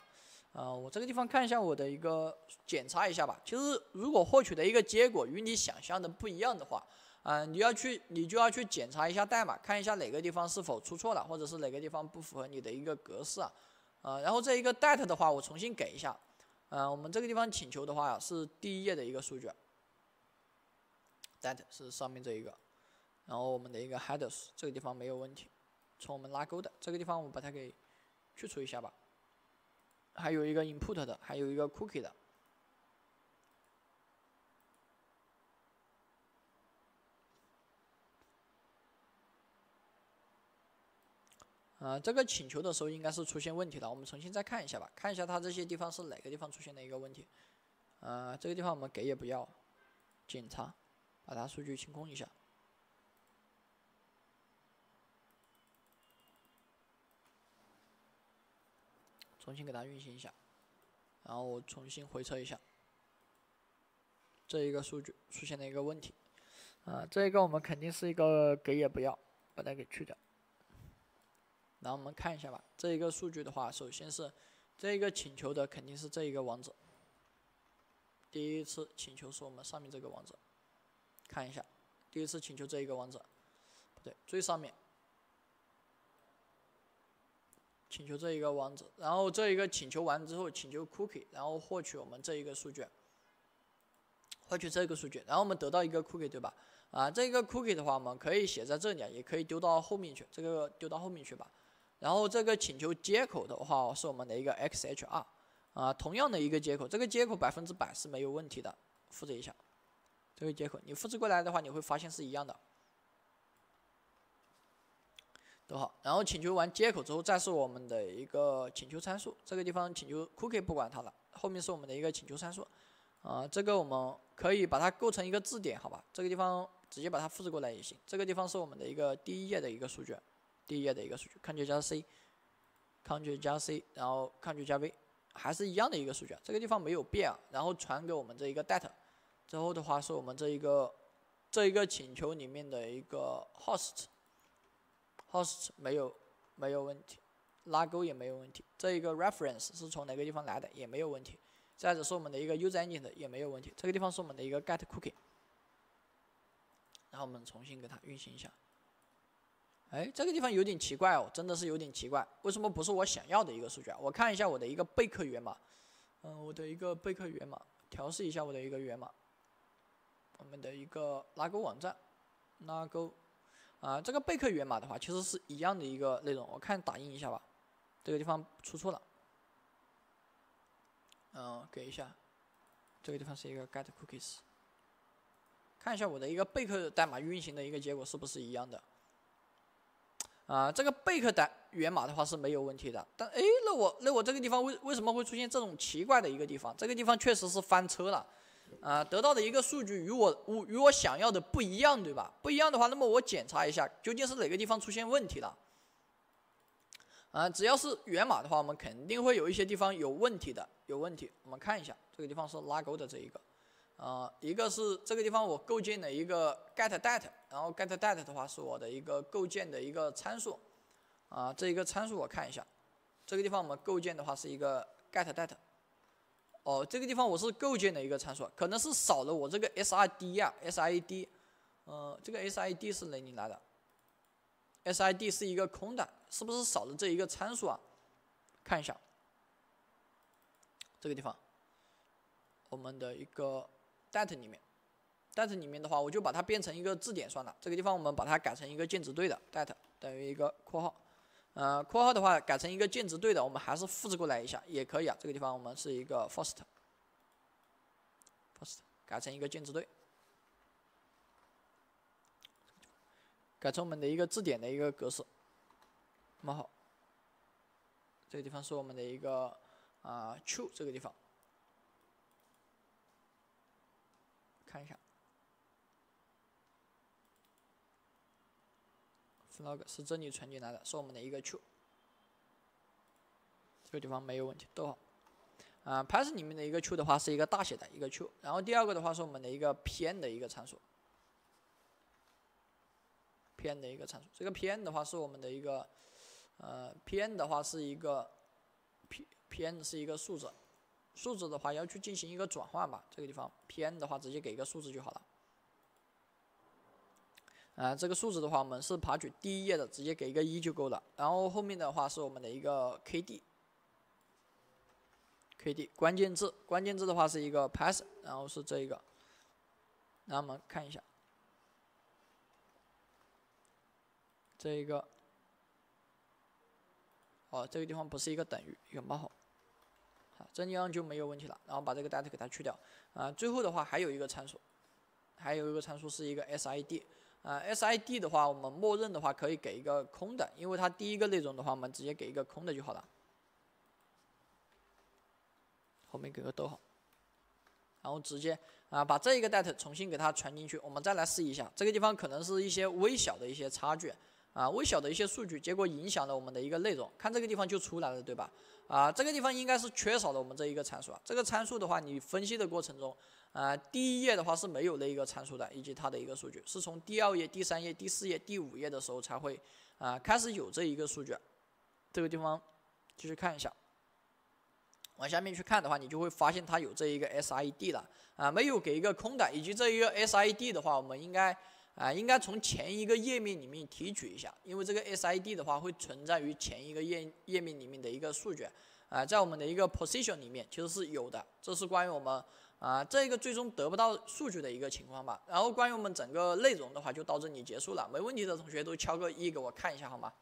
呃，我这个地方看一下我的一个检查一下吧。其实如果获取的一个结果与你想象的不一样的话，嗯，你要去你就要去检查一下代码，看一下哪个地方是否出错了，或者是哪个地方不符合你的一个格式啊。呃，然后这一个 date 的话，我重新给一下。呃，我们这个地方请求的话是第一页的一个数据。That 是上面这一个，然后我们的一个 Headers 这个地方没有问题，从我们拉钩的这个地方，我们把它给去除一下吧。还有一个 Input 的，还有一个 Cookie 的。啊，这个请求的时候应该是出现问题了，我们重新再看一下吧，看一下它这些地方是哪个地方出现的一个问题。啊，这个地方我们给也不要，检查。把它数据清空一下，重新给它运行一下，然后重新回测一下，这一个数据出现了一个问题，啊，这一个我们肯定是一个给也不要，把它给去掉。然后我们看一下吧，这一个数据的话，首先是这一个请求的肯定是这一个网址，第一次请求是我们上面这个网址。看一下，第一次请求这一个网址，不对，最上面请求这一个网址，然后这一个请求完之后，请求 cookie，然后获取我们这一个数据，获取这个数据，然后我们得到一个 cookie，对吧？啊，这个 cookie 的话，我们可以写在这里，也可以丢到后面去，这个丢到后面去吧。然后这个请求接口的话是我们的一个 xhr，啊，同样的一个接口，这个接口百分之百是没有问题的，复制一下。这个接口你复制过来的话，你会发现是一样的。逗号，然后请求完接口之后，再是我们的一个请求参数。这个地方请求 cookie 不管它了，后面是我们的一个请求参数。啊，这个我们可以把它构成一个字典，好吧？这个地方直接把它复制过来也行。这个地方是我们的一个第一页的一个数据，第一页的一个数据，c t r l 加 c，c t r l 加 c，然后 c t r l 加 v，还是一样的一个数据。这个地方没有变啊。然后传给我们这一个 data。之后的话是我们这一个，这一个请求里面的一个 host，host 没有没有问题，拉钩也没有问题。这一个 reference 是从哪个地方来的也没有问题。再者是我们的一个 user n g i n t 也没有问题。这个地方是我们的一个 get cookie。然后我们重新给它运行一下。哎，这个地方有点奇怪哦，真的是有点奇怪，为什么不是我想要的一个数据啊？我看一下我的一个备课源码，嗯，我的一个备课源码，调试一下我的一个源码。我们的一个拉勾网站，拉勾，啊，这个贝壳源码的话，其实是一样的一个内容。我看打印一下吧，这个地方出错了。嗯，给一下，这个地方是一个 get cookies。看一下我的一个贝壳代码运行的一个结果是不是一样的？啊，这个贝壳的源码的话是没有问题的。但哎，那我那我这个地方为为什么会出现这种奇怪的一个地方？这个地方确实是翻车了。啊，得到的一个数据与我我与我想要的不一样，对吧？不一样的话，那么我检查一下，究竟是哪个地方出现问题了。啊，只要是源码的话，我们肯定会有一些地方有问题的。有问题，我们看一下，这个地方是拉钩的这一个，呃，一个是这个地方我构建的一个 get d a t a 然后 get d a t a 的话是我的一个构建的一个参数，啊，这一个参数我看一下，这个地方我们构建的话是一个 get d a t a 哦，这个地方我是构建的一个参数，可能是少了我这个 S I D 啊，S I D，呃，这个 S I D 是哪里来的？S I D 是一个空的，是不是少了这一个参数啊？看一下，这个地方，我们的一个 d a t 里面，d a t 里面的话，我就把它变成一个字典算了。这个地方我们把它改成一个键值对的 d a t 等于一个括号。呃，括号的话改成一个键值对的，我们还是复制过来一下也可以啊。这个地方我们是一个 first，first 改成一个键值对，改成我们的一个字典的一个格式。那么好，这个地方是我们的一个啊 true 这个地方，看一下。flag 是这里传进来的，是我们的一个 true，这个地方没有问题，逗号，啊 p y t h o n 里面的一个 true 的话是一个大写的一个 true，然后第二个的话是我们的一个 pn 的一个参数，pn 的一个参数，这个 pn 的话是我们的一个，呃，pn 的话是一个，pn p 是一个数字，数字的话要去进行一个转换吧，这个地方，pn 的话直接给一个数字就好了。啊，这个数值的话，我们是爬取第一页的，直接给一个一就够了。然后后面的话是我们的一个 K D K D 关键字，关键字的话是一个 p a s s 然后是这一个。那我们看一下，这一个，哦，这个地方不是一个等于，有冒号，好，这样就没有问题了。然后把这个 data 给它去掉。啊，最后的话还有一个参数，还有一个参数是一个 S I D。啊，S I D 的话，我们默认的话可以给一个空的，因为它第一个内容的话，我们直接给一个空的就好了。后面给个逗号，然后直接啊，把这一个 d a t a 重新给它传进去。我们再来试一下，这个地方可能是一些微小的一些差距。啊，微小的一些数据，结果影响了我们的一个内容。看这个地方就出来了，对吧？啊，这个地方应该是缺少了我们这一个参数。啊。这个参数的话，你分析的过程中，啊，第一页的话是没有那一个参数的，以及它的一个数据是从第二页、第三页、第四页、第五页的时候才会啊开始有这一个数据。这个地方继续看一下，往下面去看的话，你就会发现它有这一个 SID 了啊，没有给一个空的，以及这一个 SID 的话，我们应该。啊，应该从前一个页面里面提取一下，因为这个 S I D 的话会存在于前一个页页面里面的一个数据，啊，在我们的一个 position 里面其实是有的，这是关于我们啊这个最终得不到数据的一个情况吧。然后关于我们整个内容的话就到这里结束了，没问题的同学都敲个一给我看一下好吗？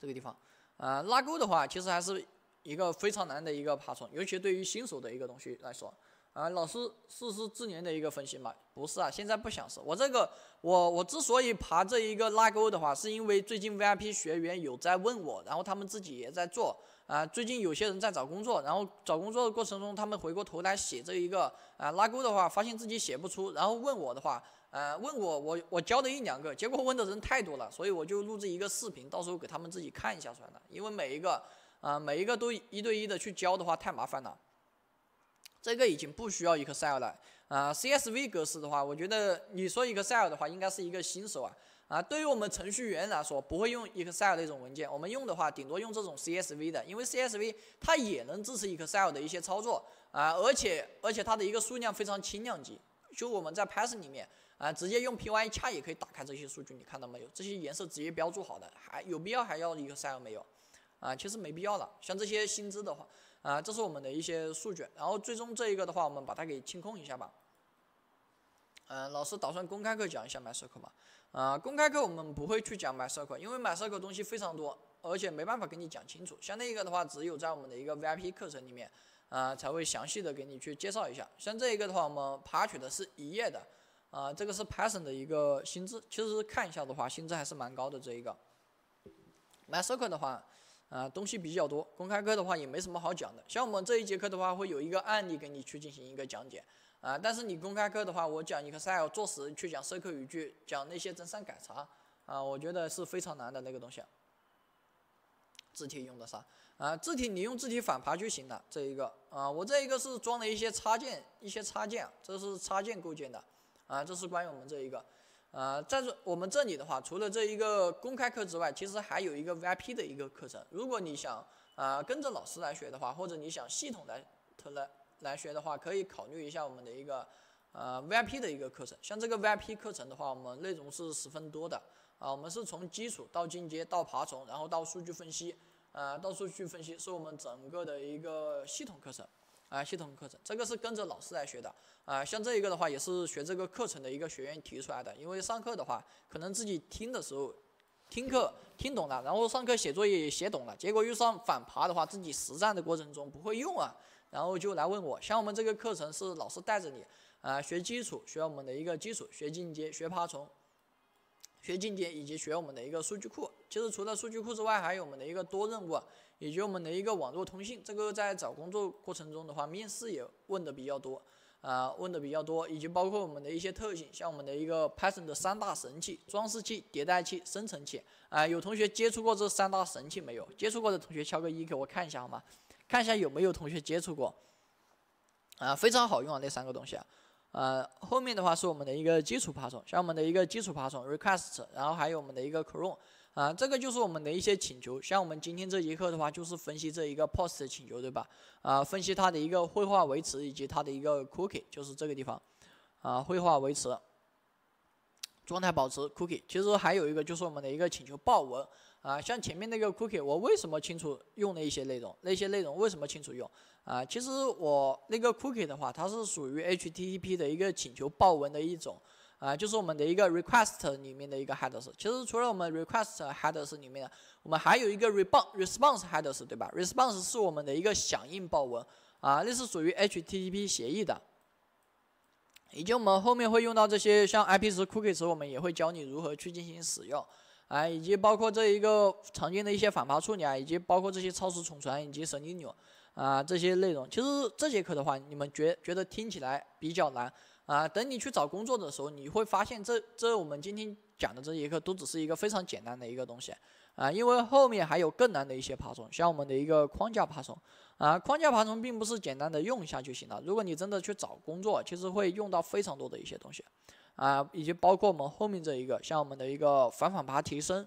这个地方，啊，拉钩的话其实还是一个非常难的一个爬虫，尤其对于新手的一个东西来说。啊，老师，是是去年的一个分析吗？不是啊，现在不想说。我这个，我我之所以爬这一个拉钩的话，是因为最近 VIP 学员有在问我，然后他们自己也在做啊。最近有些人在找工作，然后找工作的过程中，他们回过头来写这一个啊拉钩的话，发现自己写不出，然后问我的话，呃，问我我我教的一两个，结果问的人太多了，所以我就录制一个视频，到时候给他们自己看一下算了。因为每一个啊每一个都一对一的去教的话，太麻烦了。这个已经不需要 Excel 了啊，CSV 格式的话，我觉得你说 Excel 的话，应该是一个新手啊啊，对于我们程序员来说，不会用 Excel 的一种文件，我们用的话，顶多用这种 CSV 的，因为 CSV 它也能支持 Excel 的一些操作啊，而且而且它的一个数量非常轻量级，就我们在 Python 里面啊，直接用 p y c 也可以打开这些数据，你看到没有？这些颜色直接标注好的，还有必要还要 Excel 没有？啊，其实没必要了，像这些薪资的话。啊，这是我们的一些数据，然后最终这一个的话，我们把它给清空一下吧。嗯，老师打算公开课讲一下 MySQL 吧？啊，公开课我们不会去讲 MySQL，因为 MySQL 东西非常多，而且没办法给你讲清楚。像那一个的话，只有在我们的一个 VIP 课程里面，啊，才会详细的给你去介绍一下。像这一个的话，我们爬取的是一页的，啊，这个是 p y t h o n 的一个薪资，其实看一下的话，薪资还是蛮高的这一个。MySQL 的话。啊，东西比较多。公开课的话也没什么好讲的。像我们这一节课的话，会有一个案例给你去进行一个讲解。啊，但是你公开课的话，我讲 Excel 做实去讲 s e 语句，讲那些增删改查。啊，我觉得是非常难的那个东西。字体用的啥？啊，字体你用字体反爬就行了。这一个啊，我这一个是装了一些插件，一些插件，这是插件构建的。啊，这是关于我们这一个。呃，在这我们这里的话，除了这一个公开课之外，其实还有一个 VIP 的一个课程。如果你想呃跟着老师来学的话，或者你想系统来来来学的话，可以考虑一下我们的一个呃 VIP 的一个课程。像这个 VIP 课程的话，我们内容是十分多的啊，我们是从基础到进阶到爬虫，然后到数据分析，呃到数据分析，是我们整个的一个系统课程。啊，系统课程这个是跟着老师来学的啊，像这一个的话也是学这个课程的一个学员提出来的。因为上课的话，可能自己听的时候，听课听懂了，然后上课写作业也写懂了，结果遇上反爬的话，自己实战的过程中不会用啊，然后就来问我。像我们这个课程是老师带着你啊，学基础，学我们的一个基础，学进阶，学爬虫，学进阶以及学我们的一个数据库。其实除了数据库之外，还有我们的一个多任务。以及我们的一个网络通信，这个在找工作过程中的话，面试也问的比较多，啊，问的比较多，以及包括我们的一些特性，像我们的一个 Python 的三大神器：装饰器、迭代器、生成器。啊，有同学接触过这三大神器没有？接触过的同学敲个一给我看一下好吗？看一下有没有同学接触过。啊，非常好用啊，那三个东西啊。啊，后面的话是我们的一个基础爬虫，像我们的一个基础爬虫 Request，然后还有我们的一个 Chrome。啊，这个就是我们的一些请求，像我们今天这节课的话，就是分析这一个 POST 请求，对吧？啊，分析它的一个绘画维持以及它的一个 cookie，就是这个地方，啊，绘画维持、状态保持、cookie。其实还有一个就是我们的一个请求报文，啊，像前面那个 cookie，我为什么清楚用的一些内容？那些内容为什么清楚用？啊，其实我那个 cookie 的话，它是属于 HTTP 的一个请求报文的一种。啊，就是我们的一个 request 里面的一个 headers，其实除了我们 request headers 里面的，我们还有一个 r e p o response headers，对吧？response 是我们的一个响应报文，啊，那是属于 HTTP 协议的。以及我们后面会用到这些像 IP 地 cookie 时，我们也会教你如何去进行使用，啊，以及包括这一个常见的一些反爬处理啊，以及包括这些超时重传以及神经扭啊，这些内容。其实这节课的话，你们觉觉得听起来比较难。啊，等你去找工作的时候，你会发现这这我们今天讲的这节课都只是一个非常简单的一个东西，啊，因为后面还有更难的一些爬虫，像我们的一个框架爬虫，啊，框架爬虫并不是简单的用一下就行了，如果你真的去找工作，其实会用到非常多的一些东西，啊，以及包括我们后面这一个，像我们的一个反反爬提升，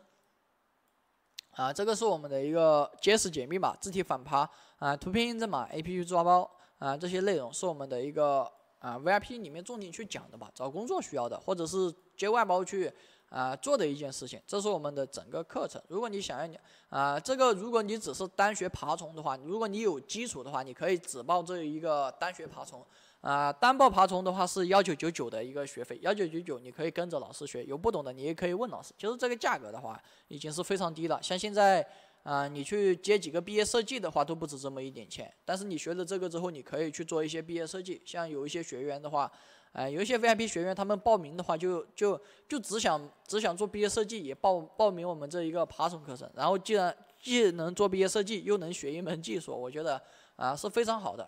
啊，这个是我们的一个 JS 解密码、字体反爬啊、图片验证码、APP 抓包啊这些内容是我们的一个。啊，VIP 里面重点去讲的吧，找工作需要的，或者是接外包去啊做的一件事情，这是我们的整个课程。如果你想你啊，这个如果你只是单学爬虫的话，如果你有基础的话，你可以只报这一个单学爬虫啊。单报爬虫的话是幺九九九的一个学费，幺九九九你可以跟着老师学，有不懂的你也可以问老师。其实这个价格的话，已经是非常低了。像现在。啊，你去接几个毕业设计的话都不止这么一点钱，但是你学了这个之后，你可以去做一些毕业设计。像有一些学员的话，呃，有一些 VIP 学员，他们报名的话就就就只想只想做毕业设计，也报报名我们这一个爬虫课程。然后既然既能做毕业设计，又能学一门技术，我觉得啊是非常好的。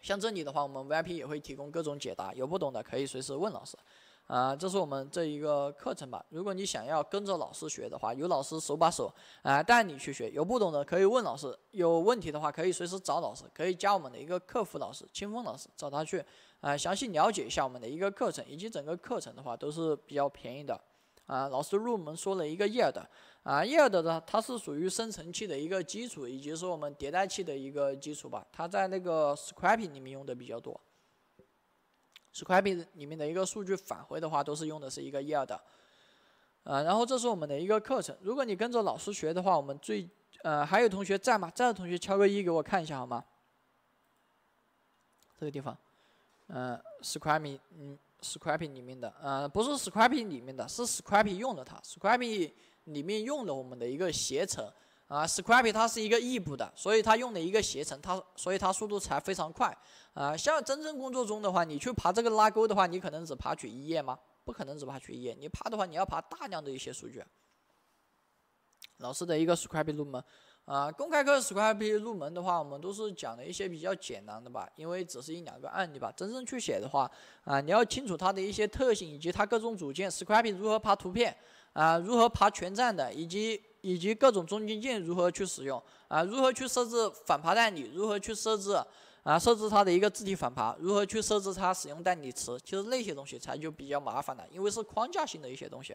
像这里的话，我们 VIP 也会提供各种解答，有不懂的可以随时问老师。啊，这是我们这一个课程吧。如果你想要跟着老师学的话，有老师手把手啊带你去学，有不懂的可以问老师，有问题的话可以随时找老师，可以加我们的一个客服老师清风老师，找他去啊详细了解一下我们的一个课程，以及整个课程的话都是比较便宜的啊。老师入门说了一个 yield 啊，yield 呢它是属于生成器的一个基础，以及是我们迭代器的一个基础吧。它在那个 scraping 里面用的比较多。Scrapy 里面的一个数据返回的话，都是用的是一个 yield，啊，然后这是我们的一个课程。如果你跟着老师学的话，我们最呃还有同学在吗？在的同学敲个一给我看一下好吗？这个地方，呃，Scrapy，嗯，Scrapy 里面的，呃，不是 Scrapy 里面的，是 Scrapy 用的它，Scrapy 里面用的我们的一个携程。啊，Scrapy 它是一个异步的，所以它用的一个携程，它所以它速度才非常快。啊，像真正工作中的话，你去爬这个拉钩的话，你可能只爬取一页吗？不可能只爬取一页，你爬的话你要爬大量的一些数据。老师的一个 Scrapy 入门，啊，公开课 Scrapy 入门的话，我们都是讲的一些比较简单的吧，因为只是一两个案例吧。真正去写的话，啊，你要清楚它的一些特性，以及它各种组件，Scrapy 如何爬图片，啊，如何爬全站的，以及。以及各种中间件如何去使用啊？如何去设置反爬代理？如何去设置啊？设置它的一个字体反爬？如何去设置它使用代理词？其实那些东西才就比较麻烦了，因为是框架性的一些东西。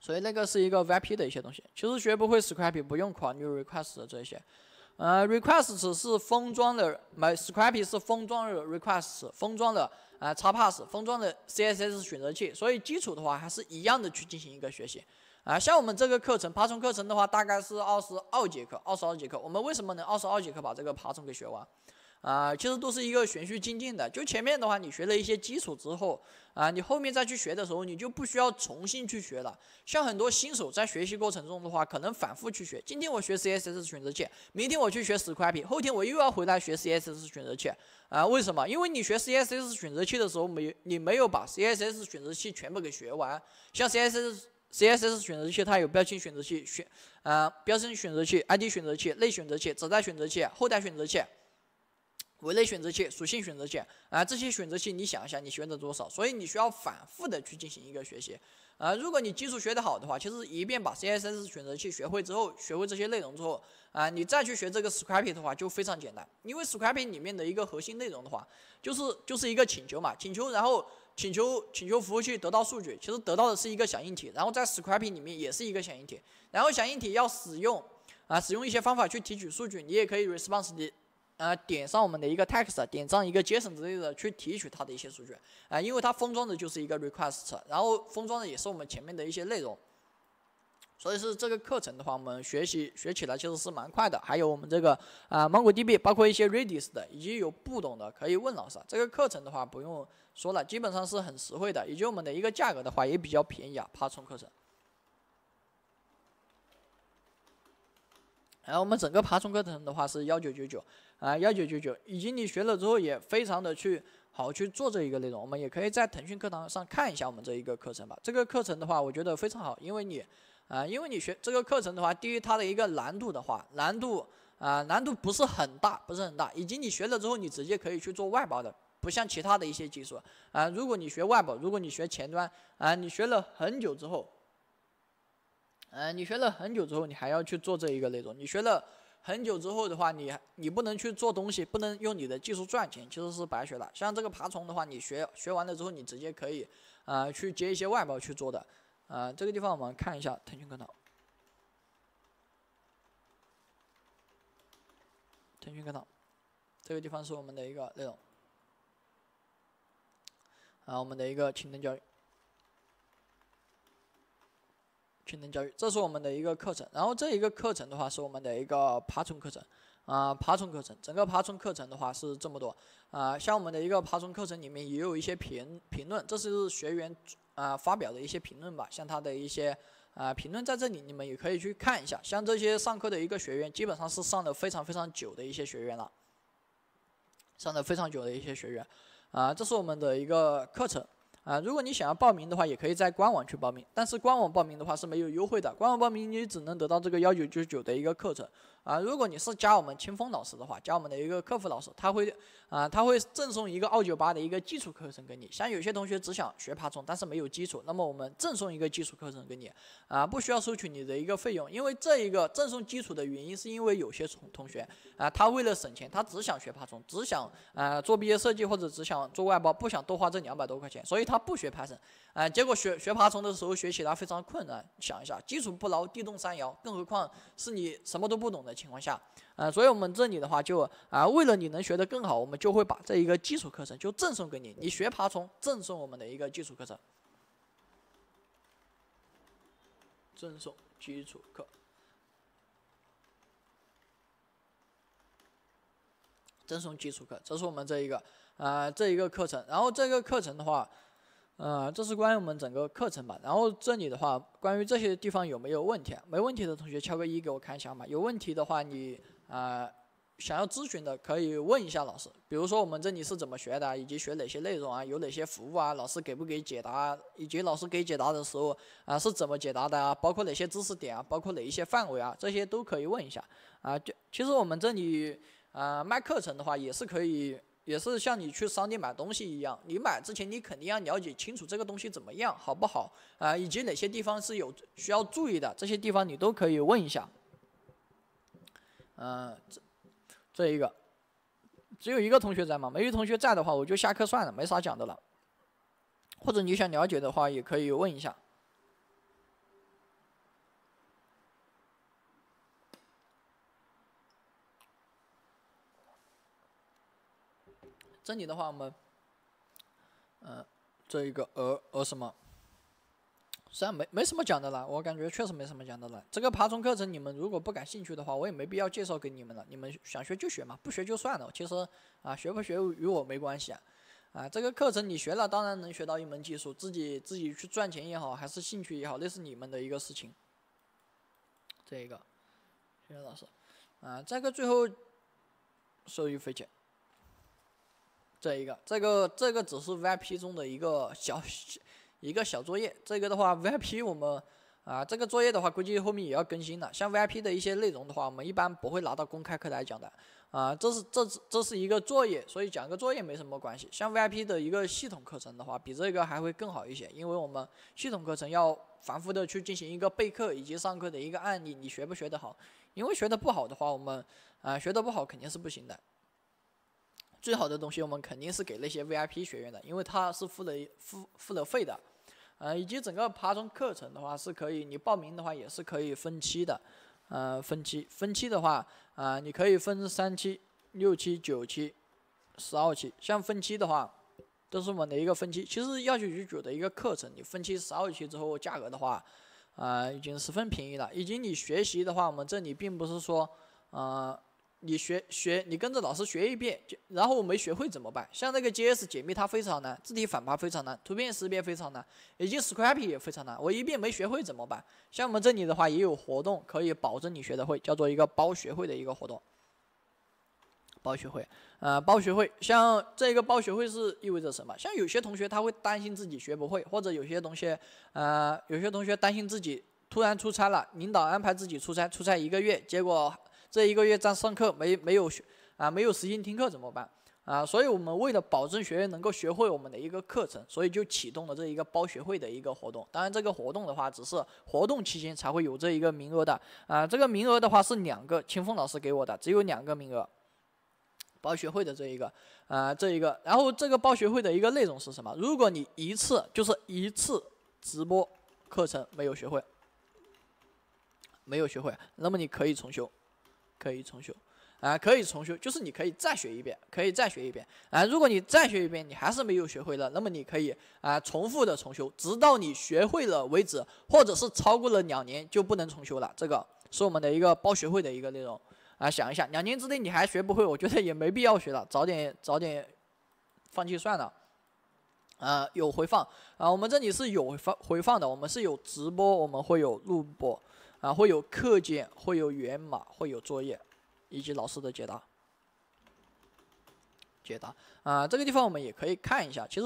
所以那个是一个 V i P 的一些东西，其实学不会 Scrapy 不用考 New Request 的这些。呃，Request 是封装的，y Scrapy 是封装的 Request 封装的啊，x Pass 封装的 CSS 选择器。所以基础的话还是一样的去进行一个学习。啊，像我们这个课程，爬虫课程的话，大概是二十二节课，二十二节课。我们为什么能二十二节课把这个爬虫给学完？啊，其实都是一个循序渐进的。就前面的话，你学了一些基础之后，啊，你后面再去学的时候，你就不需要重新去学了。像很多新手在学习过程中的话，可能反复去学。今天我学 CSS 选择器，明天我去学 s e l e p y 后天我又要回来学 CSS 选择器。啊，为什么？因为你学 CSS 选择器的时候，没你没有把 CSS 选择器全部给学完，像 CSS。CSS 选择器，它有标签选择器、选呃标签选择器、ID 选择器、类选择器、子代选择器、后代选择器、伪类选择器、属性选择器啊，这些选择器，你想一下，你选择多少？所以你需要反复的去进行一个学习啊。如果你基础学得好的话，其实一遍把 CSS 选择器学会之后，学会这些内容之后啊，你再去学这个 Scrapy 的话就非常简单，因为 Scrapy 里面的一个核心内容的话，就是就是一个请求嘛，请求然后。请求请求服务器得到数据，其实得到的是一个响应体，然后在 scraping 里面也是一个响应体，然后响应体要使用啊，使用一些方法去提取数据，你也可以 response 的啊点上我们的一个 text，点上一个 json 之类的去提取它的一些数据啊，因为它封装的就是一个 request，然后封装的也是我们前面的一些内容。所以是这个课程的话，我们学习学起来其实是蛮快的。还有我们这个啊，MongoDB，包括一些 Redis 的，以及有不懂的可以问老师。这个课程的话不用说了，基本上是很实惠的，以及我们的一个价格的话也比较便宜啊。爬虫课程，然后我们整个爬虫课程的话是幺九九九啊，幺九九九，以及你学了之后也非常的去好去做这一个内容。我们也可以在腾讯课堂上看一下我们这一个课程吧。这个课程的话我觉得非常好，因为你。啊，因为你学这个课程的话，第一它的一个难度的话，难度啊，难度不是很大，不是很大。以及你学了之后，你直接可以去做外包的，不像其他的一些技术啊。如果你学外包，如果你学前端啊，你学了很久之后，嗯，你学了很久之后，你还要去做这一个内容。你学了很久之后的话，你你不能去做东西，不能用你的技术赚钱，其实是白学了。像这个爬虫的话，你学学完了之后，你直接可以啊去接一些外包去做的。啊，这个地方我们看一下腾讯课堂，腾讯课堂，这个地方是我们的一个内容，啊，我们的一个青藤教育，青藤教育，这是我们的一个课程，然后这一个课程的话是我们的一个爬虫课程，啊，爬虫课程，整个爬虫课程的话是这么多，啊，像我们的一个爬虫课程里面也有一些评评论，这是学员。啊，发表的一些评论吧，像他的一些啊评论在这里，你们也可以去看一下。像这些上课的一个学员，基本上是上的非常非常久的一些学员了，上的非常久的一些学员。啊，这是我们的一个课程啊。如果你想要报名的话，也可以在官网去报名，但是官网报名的话是没有优惠的。官网报名你只能得到这个幺九九九的一个课程。啊，如果你是加我们清风老师的话，加我们的一个客服老师，他会，啊，他会赠送一个二九八的一个基础课程给你。像有些同学只想学爬虫，但是没有基础，那么我们赠送一个基础课程给你，啊，不需要收取你的一个费用。因为这一个赠送基础的原因，是因为有些同同学，啊，他为了省钱，他只想学爬虫，只想啊做毕业设计或者只想做外包，不想多花这两百多块钱，所以他不学 Python。哎，结果学学爬虫的时候学起来非常困难，想一下，基础不牢地动山摇，更何况是你什么都不懂的情况下，啊，所以我们这里的话就啊，为了你能学得更好，我们就会把这一个基础课程就赠送给你，你学爬虫赠送我们的一个基础课程，赠送基础课，赠送基础课，这是我们这一个啊这一个课程，然后这个课程的话。呃，这是关于我们整个课程吧。然后这里的话，关于这些地方有没有问题？没问题的同学敲个一给我看一下嘛。有问题的话，你呃想要咨询的可以问一下老师。比如说我们这里是怎么学的，以及学哪些内容啊？有哪些服务啊？老师给不给解答？以及老师给解答的时候啊是怎么解答的啊？包括哪些知识点啊？包括哪一些范围啊？这些都可以问一下。啊，就其实我们这里啊卖课程的话也是可以。也是像你去商店买东西一样，你买之前你肯定要了解清楚这个东西怎么样，好不好？啊，以及哪些地方是有需要注意的，这些地方你都可以问一下。嗯，这一个，只有一个同学在吗？没有同学在的话，我就下课算了，没啥讲的了。或者你想了解的话，也可以问一下。这里的话，我们，嗯，这一个，呃，呃，什么，实际上没没什么讲的了，我感觉确实没什么讲的了。这个爬虫课程，你们如果不感兴趣的话，我也没必要介绍给你们了。你们想学就学嘛，不学就算了。其实啊，学不学与我没关系啊。啊，这个课程你学了，当然能学到一门技术，自己自己去赚钱也好，还是兴趣也好，那是你们的一个事情。这一个，谢谢老师，啊，这个最后受益匪浅。这一个，这个这个只是 VIP 中的一个小一个小作业。这个的话，VIP 我们啊，这个作业的话，估计后面也要更新了。像 VIP 的一些内容的话，我们一般不会拿到公开课来讲的啊。这是这这这是一个作业，所以讲个作业没什么关系。像 VIP 的一个系统课程的话，比这个还会更好一些，因为我们系统课程要反复的去进行一个备课以及上课的一个案例，你学不学得好？因为学的不好的话，我们啊学的不好肯定是不行的。最好的东西我们肯定是给那些 VIP 学员的，因为他是付了付付了费的，呃，以及整个爬虫课程的话是可以，你报名的话也是可以分期的，呃，分期分期的话，啊，你可以分三期、六期、九期、十二期，像分期的话都是我们的一个分期。其实幺九九九的一个课程，你分期十二期之后价格的话，啊，已经十分便宜了。以及你学习的话，我们这里并不是说啊。你学学，你跟着老师学一遍，然后我没学会怎么办？像那个 JS 解密它非常难，字体反扒非常难，图片识别非常难，以及 s c r a p 也非常难。我一遍没学会怎么办？像我们这里的话也有活动，可以保证你学得会，叫做一个包学会的一个活动。包学会，呃，包学会。像这个包学会是意味着什么？像有些同学他会担心自己学不会，或者有些同学，呃，有些同学担心自己突然出差了，领导安排自己出差，出差一个月，结果。这一个月在上课没没有学啊，没有时间听课怎么办啊？所以我们为了保证学员能够学会我们的一个课程，所以就启动了这一个包学会的一个活动。当然，这个活动的话，只是活动期间才会有这一个名额的啊。这个名额的话是两个，清风老师给我的，只有两个名额，包学会的这一个啊，这一个。然后这个包学会的一个内容是什么？如果你一次就是一次直播课程没有学会，没有学会，那么你可以重修。可以重修，啊，可以重修，就是你可以再学一遍，可以再学一遍，啊，如果你再学一遍，你还是没有学会的，那么你可以啊重复的重修，直到你学会了为止，或者是超过了两年就不能重修了，这个是我们的一个包学会的一个内容，啊，想一下，两年之内你还学不会，我觉得也没必要学了，早点早点放弃算了，啊，有回放啊，我们这里是有放回放的，我们是有直播，我们会有录播。啊，会有课件，会有源码，会有作业，以及老师的解答。解答啊，这个地方我们也可以看一下。其实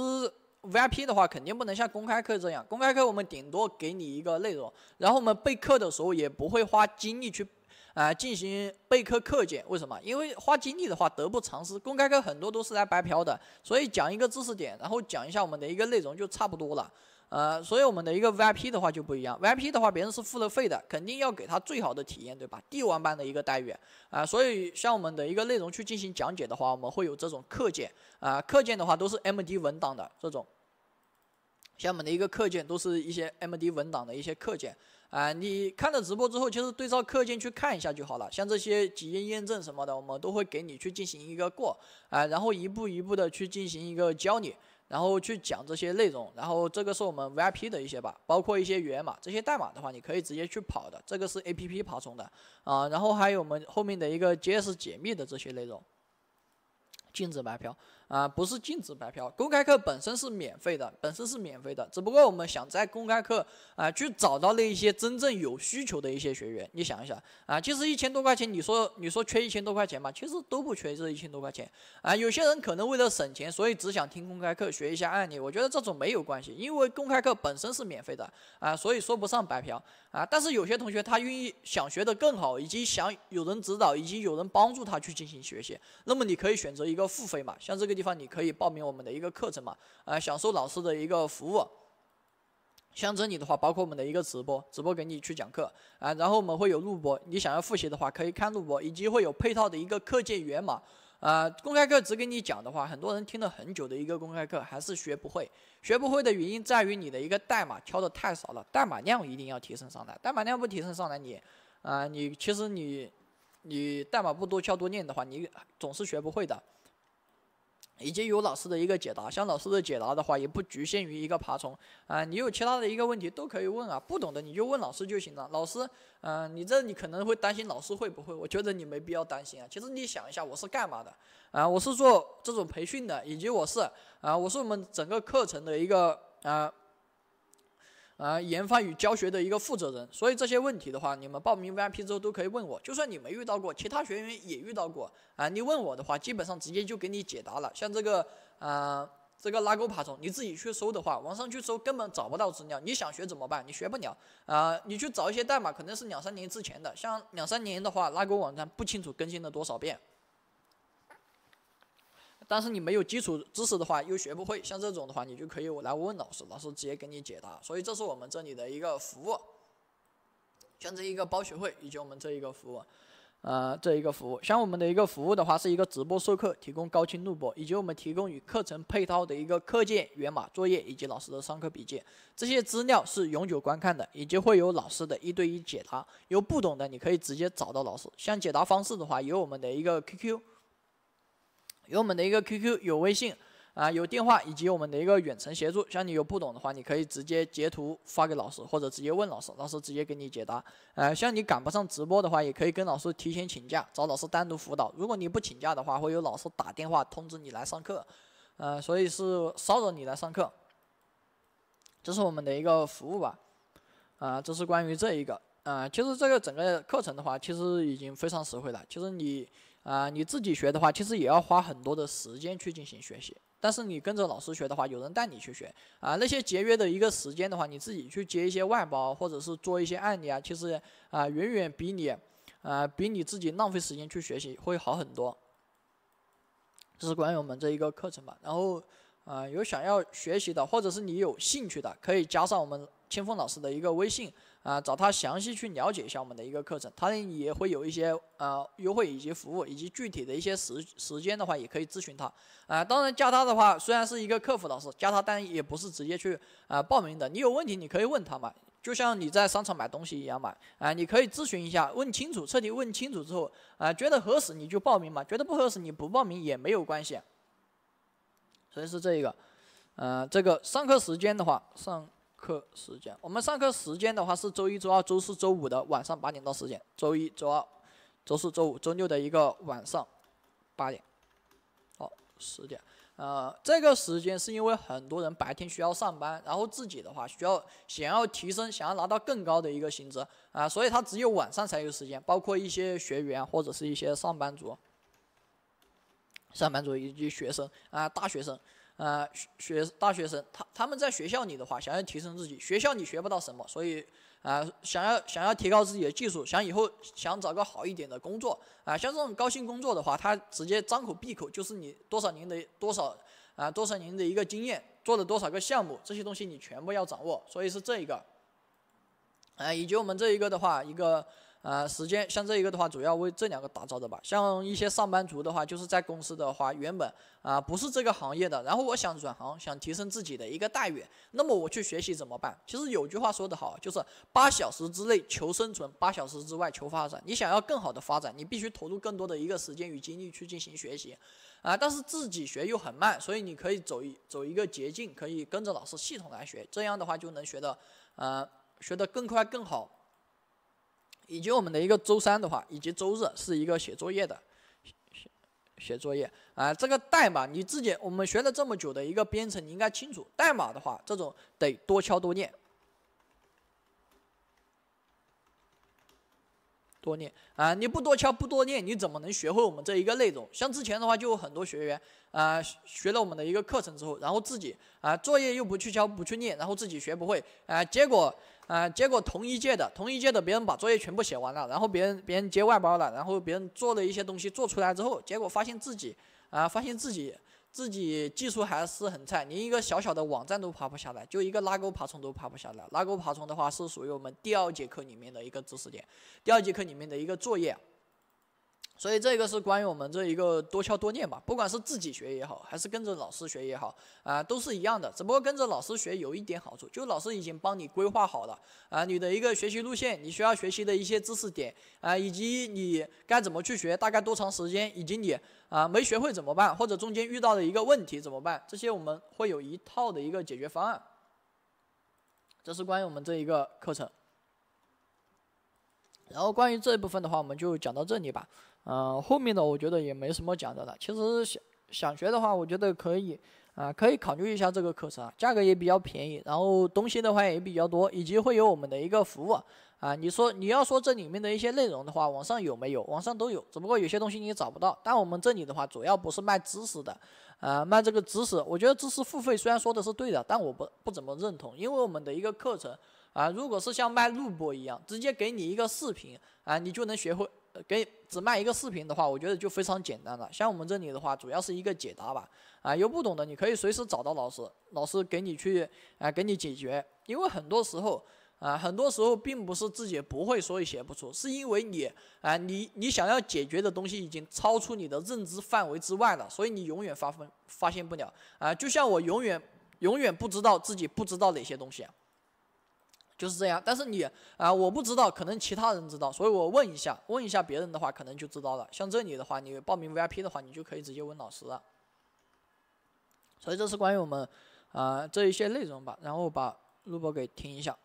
VIP 的话，肯定不能像公开课这样。公开课我们顶多给你一个内容，然后我们备课的时候也不会花精力去啊进行备课课件。为什么？因为花精力的话得不偿失。公开课很多都是来白嫖的，所以讲一个知识点，然后讲一下我们的一个内容就差不多了。呃，所以我们的一个 VIP 的话就不一样，VIP 的话别人是付了费的，肯定要给他最好的体验，对吧？帝王般的一个待遇，啊，所以像我们的一个内容去进行讲解的话，我们会有这种课件，啊，课件的话都是 MD 文档的这种，像我们的一个课件都是一些 MD 文档的一些课件，啊，你看了直播之后，其实对照课件去看一下就好了。像这些几页验证什么的，我们都会给你去进行一个过，啊，然后一步一步的去进行一个教你。然后去讲这些内容，然后这个是我们 VIP 的一些吧，包括一些源码，这些代码的话你可以直接去跑的，这个是 APP 爬虫的啊，然后还有我们后面的一个 JS 解密的这些内容，禁止白嫖。啊，不是禁止白嫖，公开课本身是免费的，本身是免费的，只不过我们想在公开课啊去找到那一些真正有需求的一些学员。你想一想啊，其实一千多块钱，你说你说缺一千多块钱吗？其实都不缺这一千多块钱啊。有些人可能为了省钱，所以只想听公开课学一下案例。我觉得这种没有关系，因为公开课本身是免费的啊，所以说不上白嫖啊。但是有些同学他愿意想学得更好，以及想有人指导，以及有人帮助他去进行学习，那么你可以选择一个付费嘛，像这个。地方你可以报名我们的一个课程嘛？啊，享受老师的一个服务。像这里的话，包括我们的一个直播，直播给你去讲课啊。然后我们会有录播，你想要复习的话可以看录播，以及会有配套的一个课件源码。啊，公开课只给你讲的话，很多人听了很久的一个公开课还是学不会。学不会的原因在于你的一个代码敲的太少了，代码量一定要提升上来。代码量不提升上来，你啊，你其实你你代码不多敲多练的话，你总是学不会的。以及有老师的一个解答，像老师的解答的话，也不局限于一个爬虫啊，你有其他的一个问题都可以问啊，不懂的你就问老师就行了。老师，嗯，你这你可能会担心老师会不会，我觉得你没必要担心啊。其实你想一下，我是干嘛的啊？我是做这种培训的，以及我是啊，我是我们整个课程的一个啊。啊，研发与教学的一个负责人，所以这些问题的话，你们报名 VIP 之后都可以问我。就算你没遇到过，其他学员也遇到过啊。你问我的话，基本上直接就给你解答了。像这个，啊，这个拉钩爬虫，你自己去搜的话，网上去搜根本找不到资料。你想学怎么办？你学不了啊。你去找一些代码，可能是两三年之前的。像两三年的话，拉钩网站不清楚更新了多少遍。但是你没有基础知识的话，又学不会，像这种的话，你就可以来问老师，老师直接给你解答。所以这是我们这里的一个服务，像这一个包学会以及我们这一个服务，呃，这一个服务，像我们的一个服务的话，是一个直播授课，提供高清录播，以及我们提供与课程配套的一个课件、源码、作业以及老师的上课笔记，这些资料是永久观看的，以及会有老师的一对一解答。有不懂的，你可以直接找到老师。像解答方式的话，有我们的一个 QQ。有我们的一个 QQ，有微信，啊，有电话，以及我们的一个远程协助。像你有不懂的话，你可以直接截图发给老师，或者直接问老师，老师直接给你解答。呃，像你赶不上直播的话，也可以跟老师提前请假，找老师单独辅导。如果你不请假的话，会有老师打电话通知你来上课，呃，所以是骚扰你来上课。这是我们的一个服务吧，啊，这是关于这一个。啊，其实这个整个课程的话，其实已经非常实惠了。其实你。啊，你自己学的话，其实也要花很多的时间去进行学习。但是你跟着老师学的话，有人带你去学啊，那些节约的一个时间的话，你自己去接一些外包或者是做一些案例啊，其实啊，远远比你啊比你自己浪费时间去学习会好很多。这是关于我们这一个课程吧。然后啊，有想要学习的或者是你有兴趣的，可以加上我们清风老师的一个微信。啊，找他详细去了解一下我们的一个课程，他也会有一些呃优惠以及服务，以及具体的一些时时间的话，也可以咨询他。啊，当然加他的话，虽然是一个客服老师加他，但也不是直接去啊报名的。你有问题你可以问他嘛，就像你在商场买东西一样嘛，啊，你可以咨询一下，问清楚，彻底问清楚之后，啊，觉得合适你就报名嘛，觉得不合适你不报名也没有关系。所以是这一个，呃，这个上课时间的话上。课时间，我们上课时间的话是周一、周二、周四、周五的晚上八点到十点，周一、周二、周四、周五、周六的一个晚上八点，哦，十点，呃，这个时间是因为很多人白天需要上班，然后自己的话需要想要提升，想要拿到更高的一个薪资啊，所以他只有晚上才有时间，包括一些学员或者是一些上班族，上班族以及学生啊，大学生。啊，学大学生，他他们在学校里的话，想要提升自己，学校里学不到什么，所以啊，想要想要提高自己的技术，想以后想找个好一点的工作啊，像这种高薪工作的话，他直接张口闭口就是你多少年的多少啊多少年的一个经验，做了多少个项目，这些东西你全部要掌握，所以是这一个啊，以及我们这一个的话一个。啊，时间像这一个的话，主要为这两个打造的吧。像一些上班族的话，就是在公司的话，原本啊不是这个行业的，然后我想转行，想提升自己的一个待遇，那么我去学习怎么办？其实有句话说得好，就是八小时之内求生存，八小时之外求发展。你想要更好的发展，你必须投入更多的一个时间与精力去进行学习，啊，但是自己学又很慢，所以你可以走一走一个捷径，可以跟着老师系统来学，这样的话就能学的，呃，学得更快更好。以及我们的一个周三的话，以及周日是一个写作业的，写写写作业啊，这个代码你自己，我们学了这么久的一个编程，你应该清楚代码的话，这种得多敲多念，多念啊，你不多敲不多念，你怎么能学会我们这一个内容？像之前的话，就有很多学员啊，学了我们的一个课程之后，然后自己啊作业又不去敲不去念，然后自己学不会啊，结果。啊，结果同一届的同一届的别人把作业全部写完了，然后别人别人接外包了，然后别人做了一些东西做出来之后，结果发现自己啊，发现自己自己技术还是很菜，连一个小小的网站都爬不下来，就一个拉钩爬虫都爬不下来。拉钩爬虫的话是属于我们第二节课里面的一个知识点，第二节课里面的一个作业。所以这个是关于我们这一个多敲多练吧，不管是自己学也好，还是跟着老师学也好，啊，都是一样的。只不过跟着老师学有一点好处，就老师已经帮你规划好了，啊，你的一个学习路线，你需要学习的一些知识点，啊，以及你该怎么去学，大概多长时间，以及你啊没学会怎么办，或者中间遇到的一个问题怎么办，这些我们会有一套的一个解决方案。这是关于我们这一个课程。然后关于这一部分的话，我们就讲到这里吧。呃，后面的我觉得也没什么讲的了。其实想想学的话，我觉得可以啊，可以考虑一下这个课程，价格也比较便宜，然后东西的话也比较多，以及会有我们的一个服务啊。你说你要说这里面的一些内容的话，网上有没有？网上都有，只不过有些东西你找不到。但我们这里的话，主要不是卖知识的啊，卖这个知识。我觉得知识付费虽然说的是对的，但我不不怎么认同，因为我们的一个课程啊，如果是像卖录播一样，直接给你一个视频啊，你就能学会。给只卖一个视频的话，我觉得就非常简单了。像我们这里的话，主要是一个解答吧。啊，有不懂的，你可以随时找到老师，老师给你去啊，给你解决。因为很多时候，啊，很多时候并不是自己不会，所以写不出，是因为你啊，你你想要解决的东西已经超出你的认知范围之外了，所以你永远发分发现不了。啊，就像我永远永远不知道自己不知道哪些东西。就是这样，但是你啊，我不知道，可能其他人知道，所以我问一下，问一下别人的话，可能就知道了。像这里的话，你报名 VIP 的话，你就可以直接问老师了。所以这是关于我们啊这一些内容吧，然后把录播给停一下。